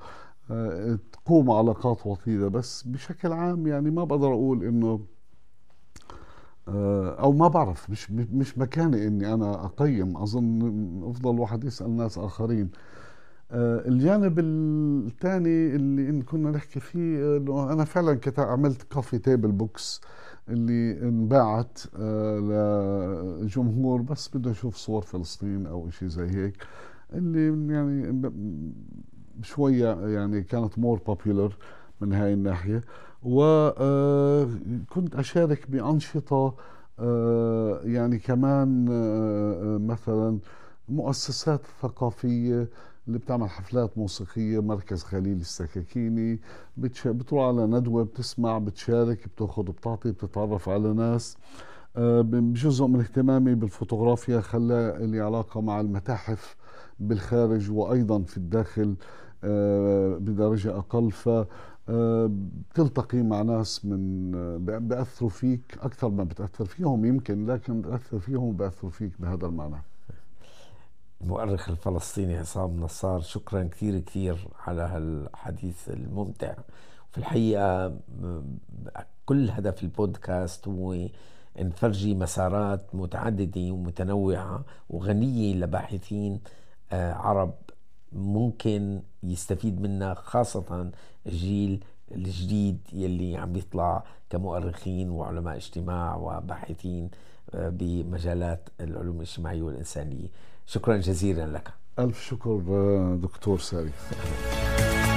تقوم علاقات وطيده بس بشكل عام يعني ما بقدر اقول انه او ما بعرف مش مش مكاني اني انا اقيم اظن افضل واحد يسال ناس اخرين آه، الجانب الثاني اللي إن كنا نحكي فيه انه انا فعلا كنت عملت كوفي تيبل بوكس اللي انباعت آه، لجمهور بس بده يشوف صور فلسطين او شيء زي هيك اللي يعني شويه يعني كانت مور بوبيلر من هاي الناحيه وكنت آه، اشارك بانشطه يعني كمان مثلا مؤسسات ثقافيه اللي بتعمل حفلات موسيقية مركز خليل السكاكيني بتش... بتروح على ندوة بتسمع بتشارك بتاخذ بتعطي بتتعرف على ناس آه، بجزء من اهتمامي بالفوتوغرافيا خلى لي علاقة مع المتاحف بالخارج وأيضا في الداخل آه، بدرجة أقل ف آه، بتلتقي مع ناس من بأثروا فيك أكثر ما بتأثر فيهم يمكن لكن بتأثر فيهم وبأثروا فيك بهذا المعنى المؤرخ الفلسطيني عصام نصار شكرا كثير كثير على هالحديث الممتع في الحقيقة كل هدف البودكاست هو نفرجي مسارات متعددة ومتنوعة وغنية لباحثين آه، عرب ممكن يستفيد منها خاصة الجيل الجديد يلي عم بيطلع كمؤرخين وعلماء اجتماع وباحثين آه، بمجالات العلوم الاجتماعية والإنسانية شكرا جزيلا لك ألف شكر آه، دكتور ساري